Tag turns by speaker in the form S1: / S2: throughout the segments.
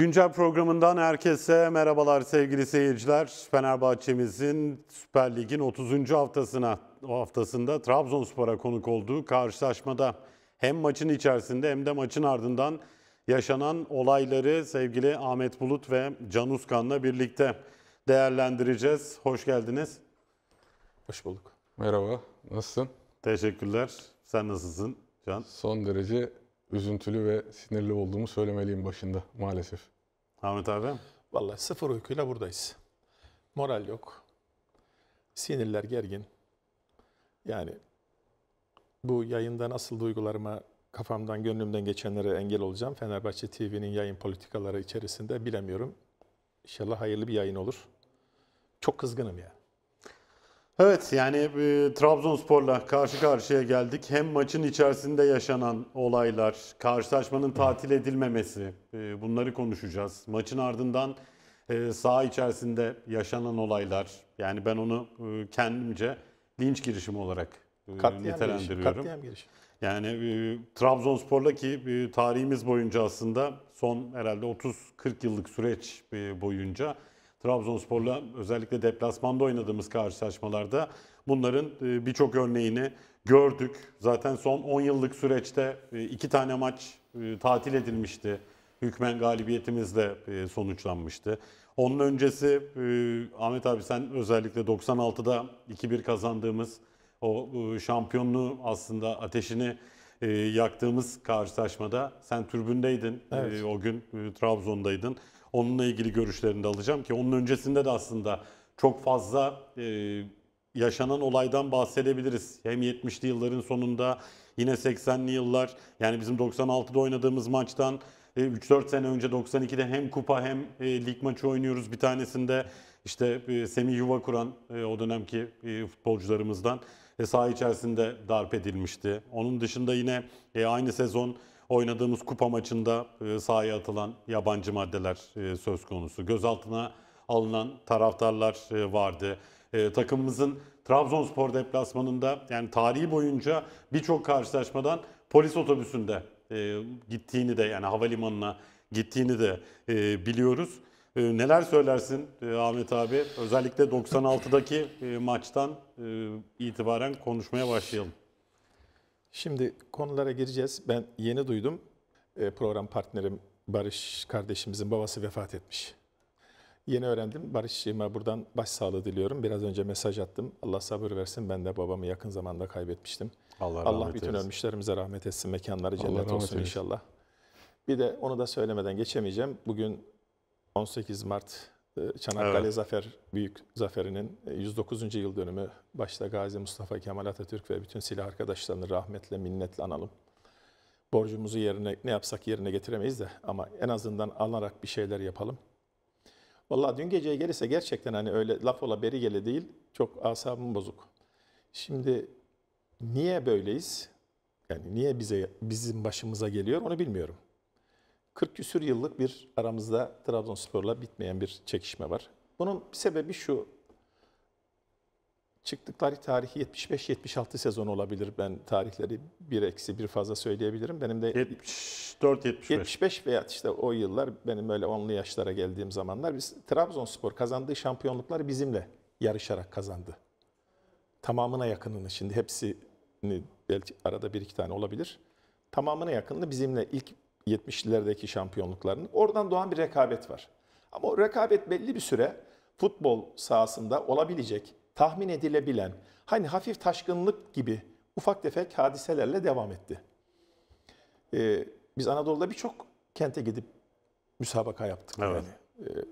S1: Güncel programından herkese merhabalar sevgili seyirciler. Fenerbahçe'mizin Süper Lig'in 30. haftasına o haftasında Trabzonspor'a konuk olduğu karşılaşmada hem maçın içerisinde hem de maçın ardından yaşanan olayları sevgili Ahmet Bulut ve Can Uskan'la birlikte değerlendireceğiz. Hoş geldiniz. Hoş bulduk. Merhaba. Nasılsın? Teşekkürler. Sen nasılsın Can? Son derece
S2: üzüntülü ve sinirli olduğumu söylemeliyim başında maalesef.
S3: Ahmet abi? Vallahi sıfır uykuyla buradayız. Moral yok. Sinirler gergin. Yani bu yayında nasıl duygularıma kafamdan gönlümden geçenlere engel olacağım. Fenerbahçe TV'nin yayın politikaları içerisinde bilemiyorum. İnşallah hayırlı bir yayın olur. Çok kızgınım ya. Yani.
S1: Evet yani e, Trabzonspor'la karşı karşıya geldik. Hem maçın içerisinde yaşanan olaylar, karşılaşmanın tatil edilmemesi e, bunları konuşacağız. Maçın ardından e, saha içerisinde yaşanan olaylar yani ben onu e, kendimce linç girişimi olarak e, katliam nitelendiriyorum. Girişim, katliam girişim. Yani e, Trabzonspor'la ki e, tarihimiz boyunca aslında son herhalde 30-40 yıllık süreç e, boyunca Trabzonspor'la özellikle deplasmanda oynadığımız karşılaşmalarda bunların e, birçok örneğini gördük. Zaten son 10 yıllık süreçte e, iki tane maç e, tatil edilmişti. Hükmen galibiyetimizle sonuçlanmıştı. Onun öncesi Ahmet abi sen özellikle 96'da 2-1 kazandığımız o şampiyonluğu aslında ateşini yaktığımız karşılaşmada sen türbündeydin. Evet. O gün Trabzon'daydın. Onunla ilgili görüşlerini de alacağım ki onun öncesinde de aslında çok fazla e, yaşanan olaydan bahsedebiliriz. Hem 70'li yılların sonunda yine 80'li yıllar yani bizim 96'da oynadığımız maçtan 3-4 e, sene önce 92'de hem kupa hem e, lig maçı oynuyoruz. Bir tanesinde işte e, Semih Yuva kuran o dönemki futbolcularımızdan saha içerisinde darp edilmişti. Onun dışında yine aynı sezon oynadığımız kupa maçında e, sahaya atılan yabancı maddeler e, söz konusu. Gözaltına alınan taraftarlar e, vardı. Takımımızın Trabzonspor deplasmanında yani tarihi boyunca birçok karşılaşmadan polis otobüsünde gittiğini de yani havalimanına gittiğini de biliyoruz. Neler söylersin Ahmet abi? Özellikle 96'daki maçtan
S3: itibaren konuşmaya başlayalım. Şimdi konulara gireceğiz. Ben yeni duydum. E, program partnerim Barış kardeşimizin babası vefat etmiş. Yeni öğrendim. Barış'cığıma buradan başsağlığı diliyorum. Biraz önce mesaj attım. Allah sabır versin. Ben de babamı yakın zamanda kaybetmiştim. Allah, Allah bütün eylesin. ölmüşlerimize rahmet etsin. Mekanları cennet olsun inşallah. Bir de onu da söylemeden geçemeyeceğim. Bugün 18 Mart ee, Çanakkale evet. Zafer Büyük Zaferi'nin 109. E, yıl dönümü başta Gazi Mustafa Kemal Atatürk ve bütün silah arkadaşlarını rahmetle, minnetle analım. Borcumuzu yerine ne yapsak yerine getiremeyiz de ama en azından alarak bir şeyler yapalım. Vallahi dün geceye gelirse gerçekten hani öyle laf ola beri gele değil çok asabım bozuk. Şimdi niye böyleyiz? Yani niye bize bizim başımıza geliyor onu bilmiyorum. 40 küsür yıllık bir aramızda Trabzonspor'la bitmeyen bir çekişme var. Bunun sebebi şu. Çıktıkları tarihi 75-76 sezon olabilir. Ben tarihleri bir eksi bir fazla söyleyebilirim. Benim de 74-75. 75 veya işte o yıllar benim öyle onlu yaşlara geldiğim zamanlar biz Trabzonspor kazandığı şampiyonluklar bizimle yarışarak kazandı. Tamamına yakınını şimdi hepsini belki arada bir iki tane olabilir. Tamamına yakınını bizimle ilk 70'lerdeki şampiyonluklarını. Oradan doğan bir rekabet var. Ama o rekabet belli bir süre futbol sahasında olabilecek, tahmin edilebilen, hani hafif taşkınlık gibi ufak tefek hadiselerle devam etti. Ee, biz Anadolu'da birçok kente gidip müsabaka yaptık. Evet. Yani. Ee,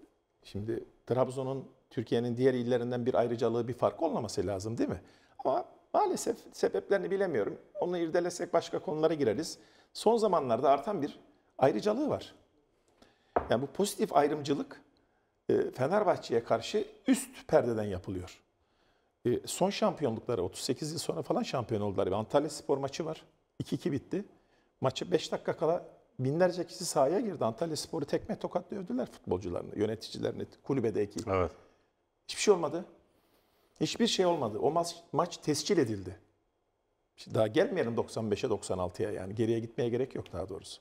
S3: şimdi Trabzon'un Türkiye'nin diğer illerinden bir ayrıcalığı, bir fark olmaması lazım değil mi? Ama maalesef sebeplerini bilemiyorum. Onu irdelesek başka konulara gireriz. Son zamanlarda artan bir ayrıcalığı var. Yani bu pozitif ayrımcılık e, Fenerbahçe'ye karşı üst perdeden yapılıyor. E, son şampiyonlukları 38 yıl sonra falan şampiyon oldular. Bir Antalya Spor maçı var. 2-2 bitti. Maçı 5 dakika kala binlerce kişi sahaya girdi. Antalya Spor'u tekme tokatla övdüler futbolcularını, yöneticilerini, kulübedeki. Evet. Hiçbir şey olmadı. Hiçbir şey olmadı. O maç, maç tescil edildi. Daha gelmeyelim 95'e 96'ya yani. Geriye gitmeye gerek yok daha doğrusu.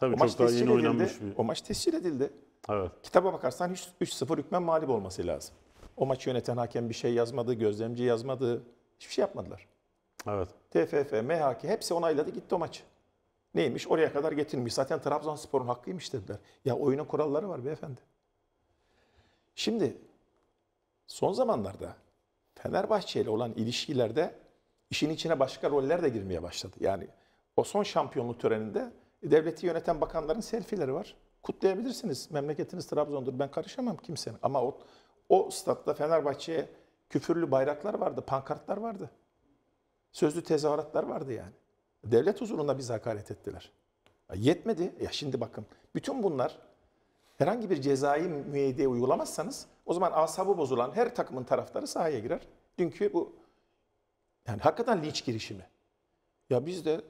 S3: Tabii o çok maç daha yeni edildi. oynanmış bir. O maç tescil edildi. Evet. Kitaba bakarsan 3-0 hükmen mağlup olması lazım. O maçı yöneten hakem bir şey yazmadı, gözlemci yazmadı. Hiçbir şey yapmadılar. Evet. TFF, MHK hepsi onayladı gitti o maç. Neymiş? Oraya kadar getirmiş. Zaten Trabzonspor'un hakkıymış dediler. Ya oyunun kuralları var beyefendi. Şimdi son zamanlarda Fenerbahçe ile olan ilişkilerde işin içine başka roller de girmeye başladı. Yani o son şampiyonluk töreninde devleti yöneten bakanların selfileri var. Kutlayabilirsiniz. Memleketiniz Trabzon'dur. Ben karışamam kimsenin. Ama o, o statta Fenerbahçe'ye küfürlü bayraklar vardı, pankartlar vardı. Sözlü tezahüratlar vardı yani. Devlet huzurunda bize hakaret ettiler. Yetmedi. Ya şimdi bakın. Bütün bunlar herhangi bir cezai müeydeye uygulamazsanız o zaman asabı bozulan her takımın taraftarı sahaya girer. Dünkü bu yani hakikaten linç girişimi. Ya biz de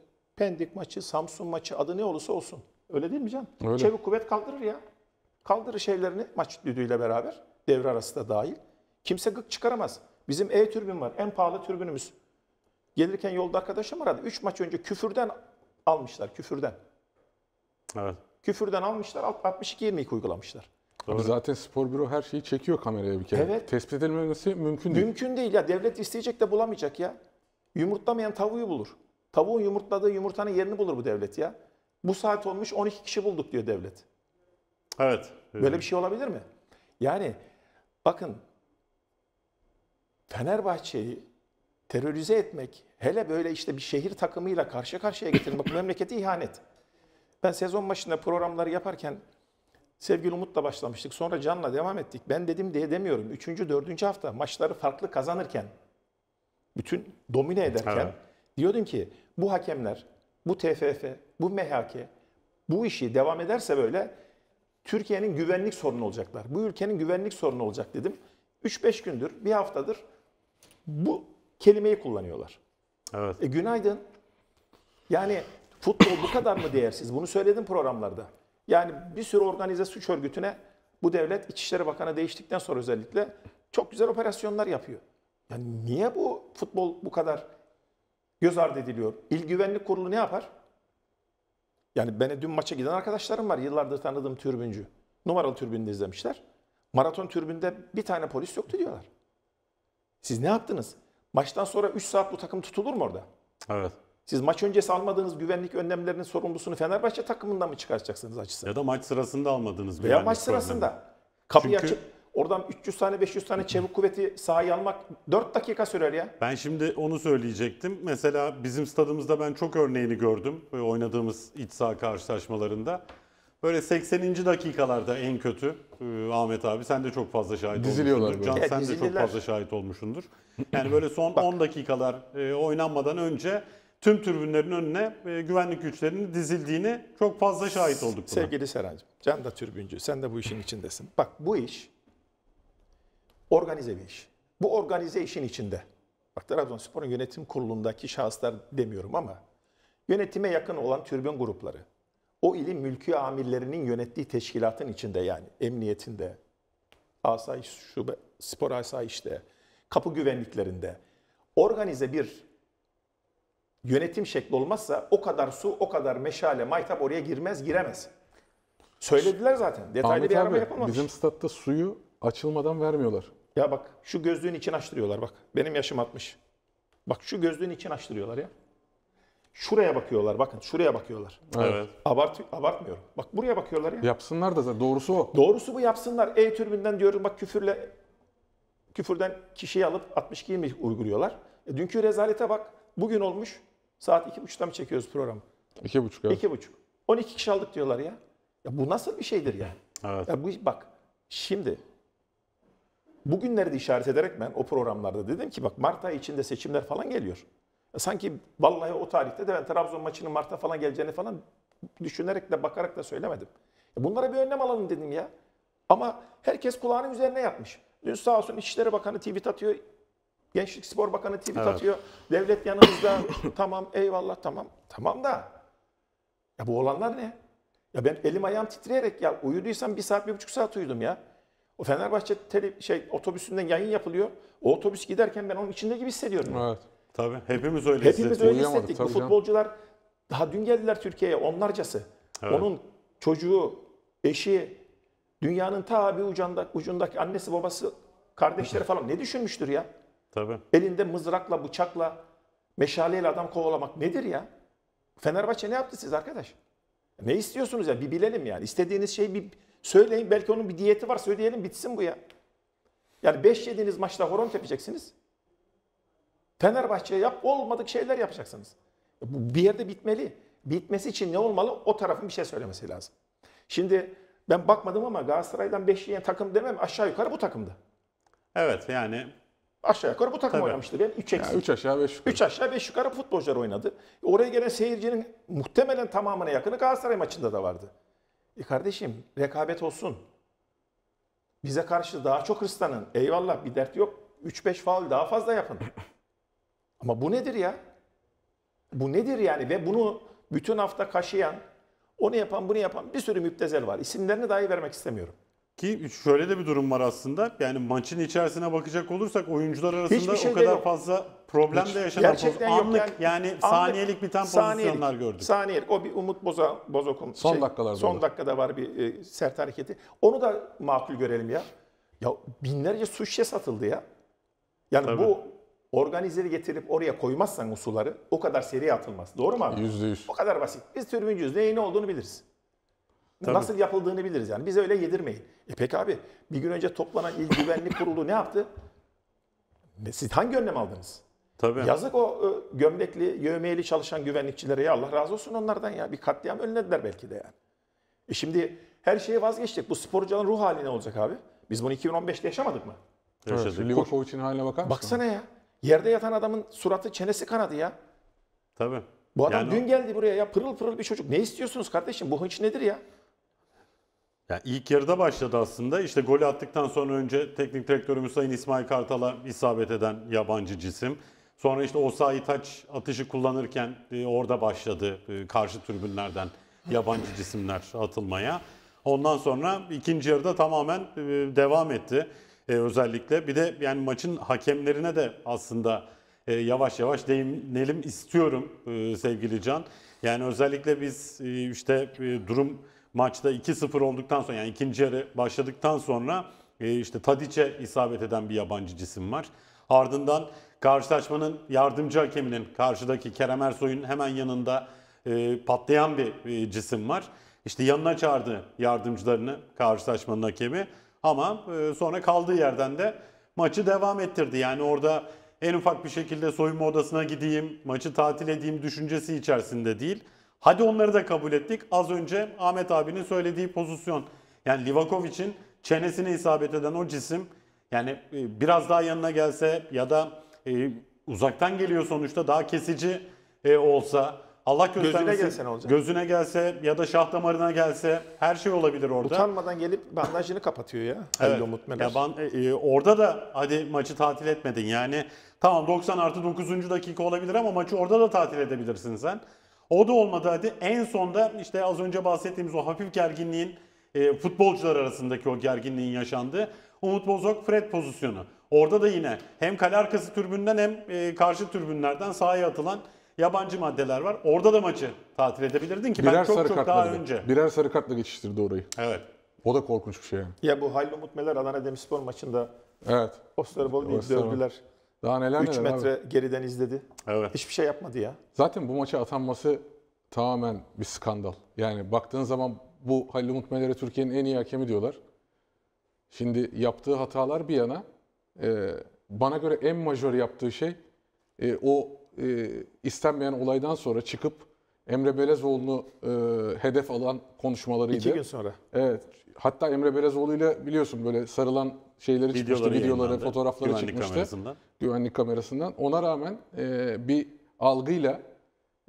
S3: Pendik maçı, Samsun maçı adı ne olursa olsun. Öyle değil mi Can? Öyle. Çevik kuvvet kaldırır ya. Kaldırır şeylerini maç düdüğüyle beraber. Devre arası da dahil. Kimse gık çıkaramaz. Bizim E türbün var. En pahalı türbünümüz. Gelirken yolda arkadaşım aradı. 3 maç önce küfürden almışlar. Küfürden. Evet. Küfürden almışlar. 62-22 uygulamışlar.
S2: Doğru. zaten spor büro her şeyi çekiyor kameraya bir kere. Evet. Tespit edilmesi mümkün değil.
S3: Mümkün değil ya. Devlet isteyecek de bulamayacak ya. Yumurtlamayan tavuğu bulur. Tavuğun yumurtladığı yumurtanın yerini bulur bu devlet ya. Bu saat olmuş 12 kişi bulduk diyor devlet. Evet. Böyle bir şey olabilir mi? Yani bakın Fenerbahçe'yi terörize etmek, hele böyle işte bir şehir takımıyla karşı karşıya getirmek memleketi ihanet. Ben sezon başında programları yaparken sevgili Umut'la başlamıştık. Sonra Can'la devam ettik. Ben dedim diye demiyorum. Üçüncü, dördüncü hafta maçları farklı kazanırken, bütün domine ederken evet Diyordum ki bu hakemler, bu TFF, bu MHK bu işi devam ederse böyle Türkiye'nin güvenlik sorunu olacaklar. Bu ülkenin güvenlik sorunu olacak dedim. 3-5 gündür, bir haftadır bu kelimeyi kullanıyorlar. Evet. E, günaydın. Yani futbol bu kadar mı değersiz? Bunu söyledim programlarda. Yani bir sürü organize suç örgütüne bu devlet İçişleri Bakanı değiştikten sonra özellikle çok güzel operasyonlar yapıyor. Yani niye bu futbol bu kadar göz ardı ediliyor. İl Güvenlik Kurulu ne yapar? Yani bana dün maça giden arkadaşlarım var. Yıllardır tanıdığım türbüncü. Numaralı türbünde izlemişler. Maraton türbünde bir tane polis yoktu diyorlar. Siz ne yaptınız? Maçtan sonra 3 saat bu takım tutulur mu orada? Evet. Siz maç öncesi almadığınız güvenlik önlemlerinin sorumlusunu Fenerbahçe takımından mı çıkaracaksınız açısından? Ya da maç sırasında almadığınız Veya maç sırasında. Problemi. Kapıyı Çünkü... açıp Oradan 300 tane 500 tane çevik kuvveti sahaya almak 4 dakika sürer ya.
S1: Ben şimdi onu söyleyecektim. Mesela bizim stadımızda ben çok örneğini gördüm. Böyle oynadığımız iç saha karşılaşmalarında. Böyle 80. dakikalarda en kötü ee, Ahmet abi sen de çok fazla şahit Diziliyorlar olmuşsundur. Böyle. Can sen de çok fazla şahit olmuşsundur. Yani böyle son 10 dakikalar e, oynanmadan önce tüm türbünlerin önüne e, güvenlik
S3: güçlerinin dizildiğini çok fazla şahit olduk buna. Sevgili Serancığım, Can da türbüncü, sen de bu işin içindesin. Bak bu iş Organize bir iş. Bu organize işin içinde. Bak Trabzonspor'un yönetim kurulundaki şahıslar demiyorum ama yönetime yakın olan türbün grupları, o ilin mülkü amirlerinin yönettiği teşkilatın içinde yani emniyetinde, asayiş şube, spor asayişte, kapı güvenliklerinde organize bir yönetim şekli olmazsa o kadar su, o kadar meşale, maytap oraya girmez, giremez. Söylediler zaten. Detaylı Ahmet bir arama abi, yapılmamış. Bizim statta suyu açılmadan vermiyorlar. Ya bak şu gözlüğün için açtırıyorlar bak. Benim yaşım 60. Bak şu gözlüğün için açtırıyorlar ya. Şuraya bakıyorlar bakın şuraya bakıyorlar. Evet. Abart, abartmıyorum. Bak buraya bakıyorlar ya. Yapsınlar da zaten doğrusu o. Doğrusu bu yapsınlar. E türbünden diyorum bak küfürle küfürden kişiyi alıp 62 mi uyguluyorlar. E, dünkü rezalete bak. Bugün olmuş. Saat 2.30'da mı çekiyoruz programı?
S2: 2.30 evet.
S3: buçuk. 12 kişi aldık diyorlar ya. Ya bu nasıl bir şeydir ya? Evet. Ya bu, bak şimdi bugünleri de işaret ederek ben o programlarda dedim ki bak Mart ayı içinde seçimler falan geliyor. E, sanki vallahi o tarihte de ben Trabzon maçının Mart'a falan geleceğini falan düşünerek de bakarak da söylemedim. E, bunlara bir önlem alalım dedim ya. Ama herkes kulağının üzerine yapmış. Dün sağ olsun İçişleri Bakanı tweet atıyor. Gençlik Spor Bakanı tweet evet. atıyor. Devlet yanımızda. tamam eyvallah tamam. Tamam da. Ya bu olanlar ne? Ya ben elim ayağım titreyerek ya uyuduysam bir saat bir buçuk saat uyudum ya. O Fenerbahçe tele, şey otobüsünden yayın yapılıyor. O otobüs giderken ben onun içinde gibi hissediyorum. Evet. Tabii hepimiz öyle hissettik. Hepimiz öyle hissettik. Bu futbolcular daha dün geldiler Türkiye'ye onlarcası. Evet. Onun çocuğu, eşi, dünyanın ta bir ucunda, ucundaki annesi, babası, kardeşleri falan ne düşünmüştür ya? Tabii. Elinde mızrakla, bıçakla, meşaleyle adam kovalamak nedir ya? Fenerbahçe ne yaptı siz arkadaş? Ne istiyorsunuz ya? Bir bilelim yani. İstediğiniz şey bir Söyleyin belki onun bir diyeti var söyleyelim bitsin bu ya. Yani 5 yediğiniz maçta horon tepeceksiniz. Fenerbahçe'ye yap olmadık şeyler yapacaksınız. E bu bir yerde bitmeli. Bitmesi için ne olmalı? O tarafın bir şey söylemesi lazım. Şimdi ben bakmadım ama Galatasaray'dan 5 yiyen takım demem aşağı yukarı bu takımdı. Evet yani Aşağı yukarı bu takım Tabii. oynamıştı. Yani 3 eksik. 3 aşağı 5 yukarı. 3 aşağı 5 yukarı futbolcular oynadı. Oraya gelen seyircinin muhtemelen tamamına yakını Galatasaray maçında da vardı. E kardeşim rekabet olsun. Bize karşı daha çok hırslanın. Eyvallah bir dert yok. 3-5 faul daha fazla yapın. Ama bu nedir ya? Bu nedir yani? Ve bunu bütün hafta kaşıyan, onu yapan, bunu yapan bir sürü müptezel var. İsimlerini dahi vermek istemiyorum.
S1: Ki şöyle de bir durum var aslında. Yani maçın içerisine bakacak olursak oyuncular arasında şey o kadar yok.
S3: fazla problem Hiç, de yaşanan gerçekten yok. anlık yani, yani anlık, saniyelik biten pozisyonlar gördük. Saniyelik. O bir Umut Boza Bozok'un son şey, dakikalarda son olur. dakikada var bir e, sert hareketi. Onu da makul görelim ya. Ya binlerce su şişe satıldı ya. Yani Tabii. bu organizeli getirip oraya koymazsan o suları o kadar seri atılmaz. Doğru mu abi? %100. O kadar basit. Biz tribüncüyüz. Neyin ne olduğunu biliriz. Tabii. Nasıl yapıldığını biliriz yani. Bize öyle yedirmeyin. E peki abi bir gün önce toplanan İl Güvenlik Kurulu ne yaptı? Siz hangi önlem aldınız? Tabii. Yazık o e, gömlekli, yövmeyeli çalışan güvenlikçilere ya Allah razı olsun onlardan ya. Bir katliam önlediler belki de yani. E şimdi her şeye vazgeçtik. Bu sporcuların ruh hali ne olacak abi? Biz bunu 2015'te yaşamadık mı? Yaşadık. Evet, Livakovic'in haline bakar mısın? Baksana ya. Yerde yatan adamın suratı çenesi kanadı ya. Tabii. Bu adam yani dün o... geldi buraya ya pırıl pırıl bir çocuk. Ne istiyorsunuz kardeşim? Bu hınç nedir ya?
S1: Yani ilk yarıda
S3: başladı aslında.
S1: İşte golü attıktan sonra önce teknik direktörümüz Sayın İsmail Kartal'a isabet eden yabancı cisim. Sonra işte Osayi Taç atışı kullanırken e, orada başladı e, karşı tribünlerden yabancı cisimler atılmaya. Ondan sonra ikinci yarıda tamamen e, devam etti özellikle. Bir de yani maçın hakemlerine de aslında yavaş yavaş değinelim istiyorum sevgili Can. Yani özellikle biz işte durum maçta 2-0 olduktan sonra yani ikinci yarı başladıktan sonra e, işte Tadiç'e isabet eden bir yabancı cisim var. Ardından karşılaşmanın yardımcı hakeminin karşıdaki Kerem Ersoy'un hemen yanında e, patlayan bir e, cisim var. İşte yanına çağırdı yardımcılarını karşılaşmanın hakemi ama sonra kaldığı yerden de maçı devam ettirdi. Yani orada en ufak bir şekilde soyunma odasına gideyim, maçı tatil edeyim düşüncesi içerisinde değil. Hadi onları da kabul ettik. Az önce Ahmet abinin söylediği pozisyon. Yani Livakov için çenesine isabet eden o cisim yani e, biraz daha yanına gelse ya da e, uzaktan geliyor sonuçta daha kesici e, olsa Allah göstermesin. Gözüne gelse ne olacak? Gözüne gelse ya da şah damarına gelse her şey olabilir orada. Utanmadan gelip bandajını kapatıyor ya. Evet. Umut ya ben, e, e, orada da hadi maçı tatil etmedin. Yani tamam 90 artı 9. dakika olabilir ama maçı orada da tatil edebilirsin sen. O da olmadı hadi. En sonda işte az önce bahsettiğimiz o hafif gerginliğin e, futbolcular arasındaki o gerginliğin yaşandığı Umut Bozok Fred pozisyonu. Orada da yine hem kale arkası türbünden hem e, karşı türbünlerden sahaya atılan yabancı maddeler var. Orada da maçı tatil edebilirdin
S3: ki birer ben çok çok daha önce.
S2: Birer sarı kartla geçiştirdi orayı. Evet. O da korkunç bir şey yani.
S3: Ya bu Halil Umut Meler Adana Demirspor maçında Evet. Osterbol diye dövdüler. Daha neler 3 neler metre abi. geriden izledi.
S2: Evet. Hiçbir şey yapmadı ya. Zaten bu maça atanması tamamen bir skandal. Yani baktığın zaman bu Halil Umut Meler'e Türkiye'nin en iyi hakemi diyorlar. Şimdi yaptığı hatalar bir yana e, bana göre en majör yaptığı şey e, o e, istenmeyen olaydan sonra çıkıp Emre Belezoğlu'nu e, hedef alan konuşmalarıydı. İki gün sonra. Evet. Hatta Emre Belezoğlu ile biliyorsun böyle sarılan şeyleri videoları çıkmıştı, videoları, fotoğrafları güvenlik çıkmıştı. Kamerasından. Güvenlik kamerasından. Ona rağmen e, bir algıyla,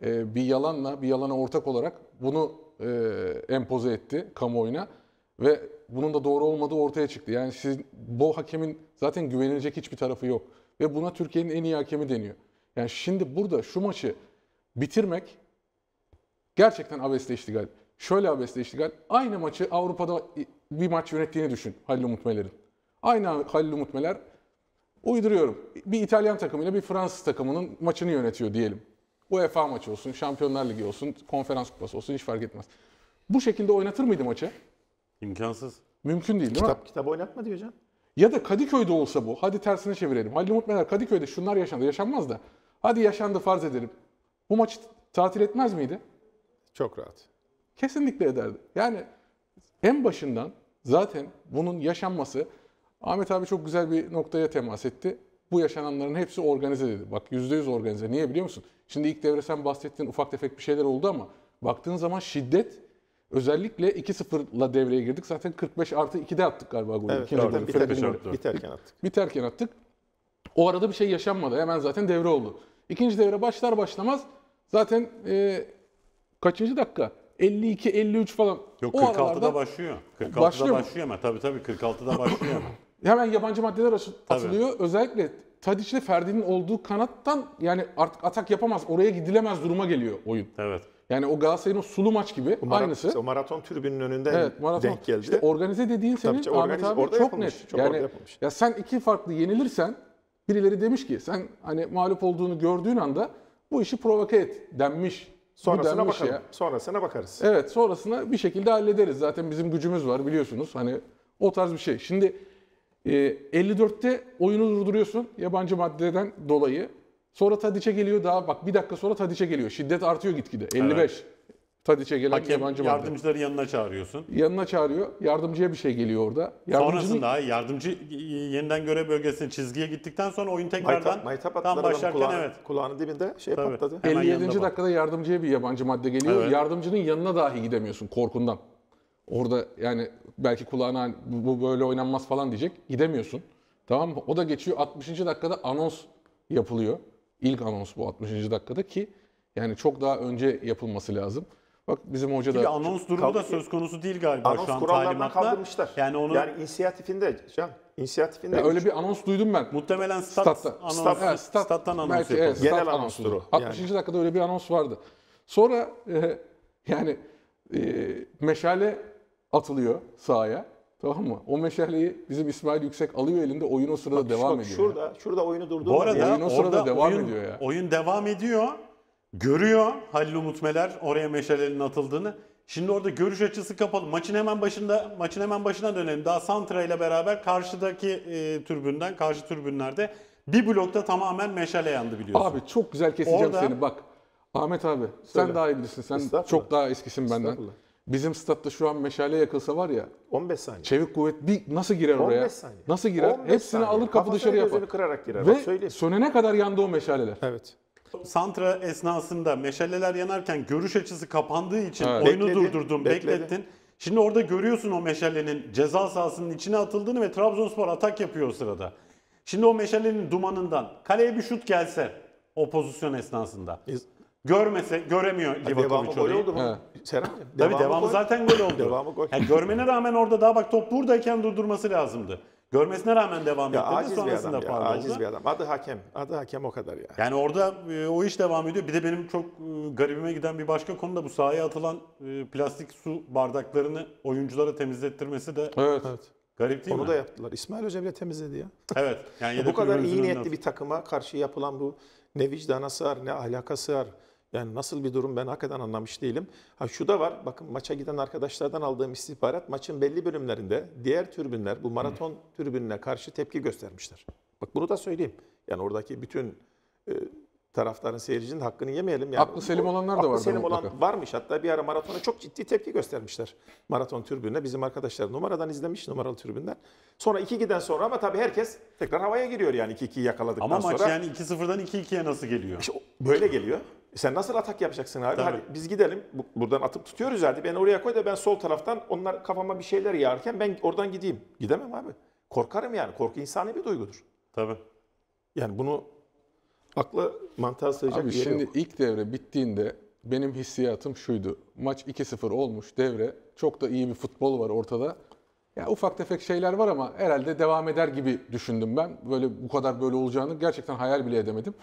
S2: e, bir yalanla, bir yalana ortak olarak bunu e, empoze etti kamuoyuna. Ve bunun da doğru olmadığı ortaya çıktı. Yani siz, bu hakemin zaten güvenilecek hiçbir tarafı yok. Ve buna Türkiye'nin en iyi hakemi deniyor. Yani şimdi burada şu maçı bitirmek gerçekten abesle iştigal. Şöyle abesle iştigal. Aynı maçı Avrupa'da bir maç yönettiğini düşün Halil Umut Meler'in. Aynı Halil Umutmeler uyduruyorum. Bir İtalyan takımıyla bir Fransız takımının maçını yönetiyor diyelim. UEFA maçı olsun, Şampiyonlar Ligi olsun, konferans kupası olsun hiç fark etmez. Bu şekilde oynatır mıydı maçı? İmkansız. Mümkün değil değil kitap, mi? Kitap oynatma diyor canım. Ya da Kadıköy'de olsa bu. Hadi tersine çevirelim. Halil Umutmeler Kadıköy'de şunlar yaşandı. Yaşanmaz da. Hadi yaşandı farz edelim. Bu maçı tatil etmez miydi? Çok rahat. Kesinlikle ederdi. Yani en başından zaten bunun yaşanması Ahmet abi çok güzel bir noktaya temas etti. Bu yaşananların hepsi organize dedi. Bak %100 organize. Niye biliyor musun? Şimdi ilk devre sen bahsettiğin ufak tefek bir şeyler oldu ama baktığın zaman şiddet özellikle 2-0'la devreye girdik. Zaten 45 artı 2'de attık galiba golü. Evet, evet, golü. Biterken, biterken attık. Biterken attık. O arada bir şey yaşanmadı. Hemen zaten devre oldu. İkinci devre başlar başlamaz zaten e, kaçıncı dakika? 52 53 falan. Yok o 46'da aralarda... başlıyor. 46'da başlıyor, başlıyor
S1: ama tabii tabii 46'da başlıyor ama.
S2: hemen yabancı maddeler atılıyor. Tabii. Özellikle Tadic ile Ferdi'nin olduğu kanattan yani artık atak yapamaz, oraya gidilemez duruma geliyor oyun. Evet. Yani o Galatasaray'ın o sulu maç gibi o aynısı. İşte o maraton tribünün önünde evet, maraton. denk geldi. İşte organize dediğin senin Tabii, organize, Ahmet abi orada çok yapılmış, net. Çok yani, orada yapılmış. Ya sen iki farklı yenilirsen birileri demiş ki sen hani mağlup olduğunu gördüğün anda bu işi provoke et denmiş. Sonrasına bakalım. Ya.
S3: Sonrasına bakarız. Evet
S2: sonrasına bir şekilde hallederiz. Zaten bizim gücümüz var biliyorsunuz. Hani o tarz bir şey. Şimdi e, ee, 54'te oyunu durduruyorsun yabancı maddeden dolayı. Sonra Tadiç'e geliyor daha bak bir dakika sonra Tadiç'e geliyor. Şiddet artıyor gitgide. 55. Evet.
S1: Tadiç'e gelen Hakem, yabancı madde. Yardımcıları yanına çağırıyorsun. Yanına çağırıyor. Yardımcıya bir şey geliyor orada. Yardımcının... Sonrasında yardımcı yeniden görev bölgesini çizgiye gittikten sonra oyun tekrardan maytap, tam başlarken kulağını, evet.
S2: Kulağının dibinde şey Tabii. patladı. 57. dakikada yardımcıya bir yabancı madde geliyor. Evet. Yardımcının yanına dahi gidemiyorsun korkundan. Orada yani belki kulağına hani bu böyle oynanmaz falan diyecek. Gidemiyorsun. Tamam mı? O da geçiyor 60. dakikada anons yapılıyor. İlk anons bu 60. dakikada ki yani çok daha önce yapılması lazım. Bak bizim hoca da... anons durumu da söz
S3: konusu değil galiba anons şu an kurallarından kaldırmışlar. Yani onu yani inisiyatifinde Can, inisiyatifinde. Ya öyle bir anons duydum ben. Muhtemelen stat, statta. Anons, stat, evet, stat, stattan anons belki, yapalım. evet, stat Genel anons duru. 60. Yani.
S2: dakikada öyle bir anons vardı. Sonra e, yani e, meşale atılıyor sahaya. Tamam mı? O
S1: meşaleyi bizim İsmail Yüksek alıyor elinde oyun o sırada bak, devam bak, ediyor. Şurada,
S3: yani. şurada oyunu durdurdu. Bu arada oyun o sırada orada devam oyun, ediyor ya.
S1: Oyun devam ediyor. Görüyor Halil Umut Meler oraya meşalenin atıldığını. Şimdi orada görüş açısı kapalı. Maçın hemen başında maçın hemen başına dönelim. Daha Santra ile beraber karşıdaki e, türbünden, karşı türbünlerde bir blokta tamamen meşale yandı biliyorsun. Abi çok güzel keseceğim orada, seni
S2: bak. Ahmet abi sen söyle. daha iyi bilirsin. Sen çok daha eskisin benden. Bizim statta şu an meşale yakılsa var ya. 15 saniye. Çevik kuvvet bir
S1: nasıl girer 15 oraya? 15 saniye. Nasıl girer? 15 Hepsini saniye. alır kapı Kafasına dışarı yapar. kırarak girer. Ve söyleyeyim. sönene kadar yandı o meşaleler. Evet. Santra esnasında meşaleler yanarken görüş açısı kapandığı için evet. oyunu bekledin, durdurdun, bekledin. beklettin. Şimdi orada görüyorsun o meşalenin ceza sahasının içine atıldığını ve Trabzonspor atak yapıyor o sırada. Şimdi o meşalenin dumanından kaleye bir şut gelse o pozisyon esnasında. Görmese göremiyor Livakovic devamı gol oldu mu? Serhan'cığım. Tabii devamı, gol. zaten gol oldu. devamı gol. Yani görmene rağmen orada daha bak top buradayken durdurması lazımdı. Görmesine rağmen devam etti. aciz bir adam ya. Aciz oldu. bir adam.
S3: Adı hakem. Adı hakem o kadar ya.
S1: Yani orada e, o iş devam ediyor. Bir de benim çok e, garibime giden bir başka konu da bu sahaya atılan e, plastik su bardaklarını oyunculara temizlettirmesi de
S3: Evet. Evet. garip değil Onu mi? da yaptılar. İsmail Hoca bile temizledi ya. Evet. Yani bu kadar iyi niyetli bir takıma karşı yapılan bu ne vicdana sığar ne ahlaka sığar. Yani nasıl bir durum ben hakikaten anlamış değilim. Ha şu da var. Bakın maça giden arkadaşlardan aldığım istihbarat maçın belli bölümlerinde diğer türbünler bu maraton türbününe karşı tepki göstermişler. Bak bunu da söyleyeyim. Yani oradaki bütün e, taraftarın seyircinin hakkını yemeyelim. Yani, aklı selim olanlar da var. Aklı selim olan mutlaka. varmış. Hatta bir ara maratona çok ciddi tepki göstermişler. Maraton türbününe bizim arkadaşlar numaradan izlemiş numaralı türbünden. Sonra 2 giden sonra ama tabii herkes tekrar havaya giriyor yani 2-2'yi yakaladıktan sonra. Ama maç sonra. yani 2-0'dan 2-2'ye nasıl geliyor? İşte böyle geliyor. Sen nasıl atak yapacaksın abi? Tabii. Hadi biz gidelim. Bu, buradan atıp tutuyoruz hadi. Ben oraya koy da ben sol taraftan onlar kafama bir şeyler yağarken ben oradan gideyim. Gidemem abi. Korkarım yani. Korku insani bir duygudur. Tabii. Yani bunu akla mantığa sığacak abi bir yer şimdi yok. ilk devre bittiğinde benim hissiyatım şuydu.
S2: Maç 2-0 olmuş devre. Çok da iyi bir futbol var ortada. Ya ufak tefek şeyler var ama herhalde devam eder gibi düşündüm ben. Böyle bu kadar böyle olacağını gerçekten hayal bile edemedim.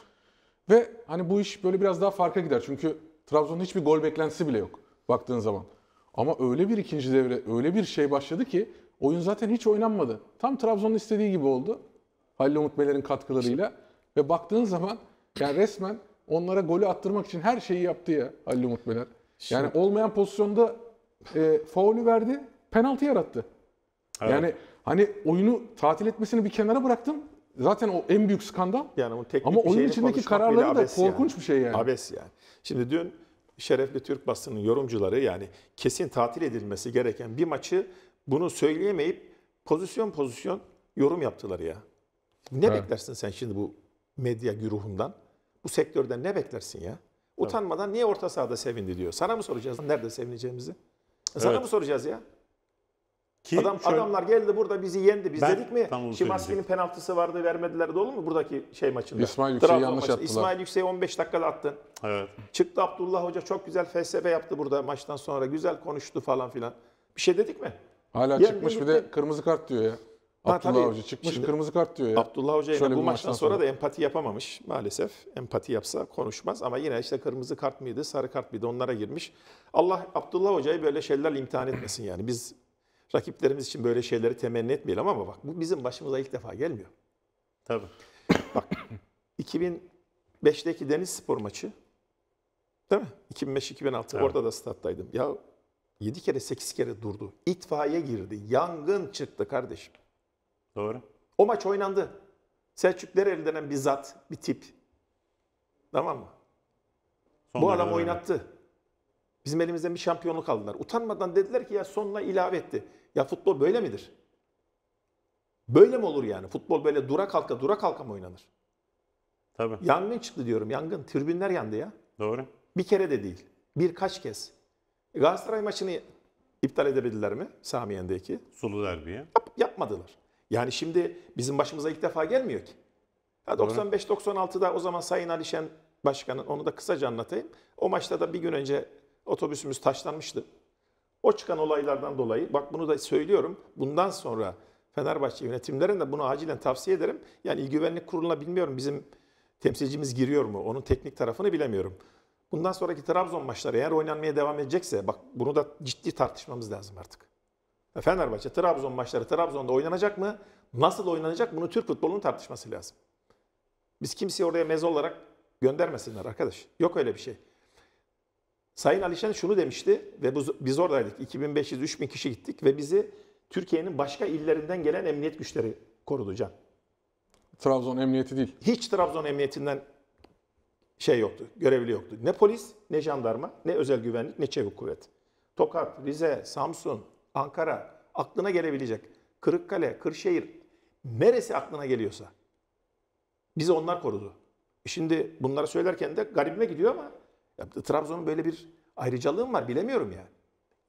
S2: Ve hani bu iş böyle biraz daha farka gider. Çünkü Trabzon'un hiçbir gol beklentisi bile yok baktığın zaman. Ama öyle bir ikinci devre, öyle bir şey başladı ki oyun zaten hiç oynanmadı. Tam Trabzon'un istediği gibi oldu. Halil Umut Beyler'in katkılarıyla. Ve baktığın zaman yani resmen onlara golü attırmak için her şeyi yaptı ya Halil Umut Beyler. Yani olmayan pozisyonda e, faulü verdi, penaltı yarattı. Evet. Yani hani oyunu tatil etmesini bir kenara bıraktım. Zaten o en büyük skandal. Yani onun teknik Ama onun içindeki kararları da korkunç
S3: yani. bir şey yani. Abes yani. Şimdi dün şerefli Türk basının yorumcuları yani kesin tatil edilmesi gereken bir maçı bunu söyleyemeyip pozisyon pozisyon yorum yaptılar ya. Ne evet. beklersin sen şimdi bu medya güruhundan? Bu sektörden ne beklersin ya? Utanmadan niye orta sahada sevindi diyor. Sana mı soracağız nerede sevineceğimizi? Sana evet. mı soracağız ya? Ki Adam, şöyle, adamlar geldi burada bizi yendi. Biz Ben dedik mi? tam onu penaltısı vardı vermediler de olur mu buradaki şey maçında? İsmail Yüksek'i Trabzon yanlış attılar. İsmail Yüksek'i 15 dakikada attın. Evet. Çıktı Abdullah Hoca çok güzel felsefe yaptı burada maçtan sonra. Güzel konuştu falan filan. Bir şey dedik mi? Hala Ya çıkmış bir de kırmızı kart diyor ya. Ha, tabii. Abdullah Avcı çıkmış Şimdi- kırmızı kart diyor ya. Abdullah Hoca yine bu maçtan, sonra, da empati yapamamış maalesef. Empati yapsa konuşmaz ama yine işte kırmızı kart mıydı, sarı kart mıydı onlara girmiş. Allah Abdullah Hoca'yı böyle şeyler imtihan etmesin yani. Biz Rakiplerimiz için böyle şeyleri temenni etmeyelim ama bak bu bizim başımıza ilk defa gelmiyor. Tabii. Bak 2005'teki Deniz Spor maçı değil mi? 2005-2006 orada da stat'taydım. Ya 7 kere 8 kere durdu. İtfaiye girdi. Yangın çıktı kardeşim. Doğru. O maç oynandı. Selçuk Dereli denen bir zat, bir tip. Tamam mı? Son Bu adam oynattı. Bizim elimizden bir şampiyonluk aldılar. Utanmadan dediler ki ya sonuna ilave etti. Ya futbol böyle midir? Böyle mi olur yani? Futbol böyle dura kalka dura kalka mı oynanır? Tabii. Yangın çıktı diyorum yangın. Tribünler yandı ya. Doğru. Bir kere de değil. Birkaç kez. E, Galatasaray maçını iptal edebildiler mi Sami Samiyen'deki? Sulu derbiye. Yap, yapmadılar. Yani şimdi bizim başımıza ilk defa gelmiyor ki. 95-96'da o zaman Sayın Alişen Başkan'ın onu da kısaca anlatayım. O maçta da bir gün önce otobüsümüz taşlanmıştı. O çıkan olaylardan dolayı bak bunu da söylüyorum. Bundan sonra Fenerbahçe yönetimlerine bunu acilen tavsiye ederim. Yani İl Güvenlik Kurulu'na bilmiyorum bizim temsilcimiz giriyor mu? Onun teknik tarafını bilemiyorum. Bundan sonraki Trabzon maçları eğer oynanmaya devam edecekse bak bunu da ciddi tartışmamız lazım artık. E, Fenerbahçe Trabzon maçları Trabzon'da oynanacak mı? Nasıl oynanacak? Bunu Türk futbolunun tartışması lazım. Biz kimseyi oraya meze olarak göndermesinler arkadaş. Yok öyle bir şey. Sayın Alişan şunu demişti ve biz oradaydık. 2500-3000 kişi gittik ve bizi Türkiye'nin başka illerinden gelen emniyet güçleri korudu Can. Trabzon emniyeti değil. Hiç Trabzon emniyetinden şey yoktu, görevli yoktu. Ne polis, ne jandarma, ne özel güvenlik, ne çevik kuvvet. Tokat, Rize, Samsun, Ankara, aklına gelebilecek. Kırıkkale, Kırşehir, neresi aklına geliyorsa. Bizi onlar korudu. E şimdi bunları söylerken de garibime gidiyor ama ya, Trabzon'un böyle bir ayrıcalığım var bilemiyorum ya.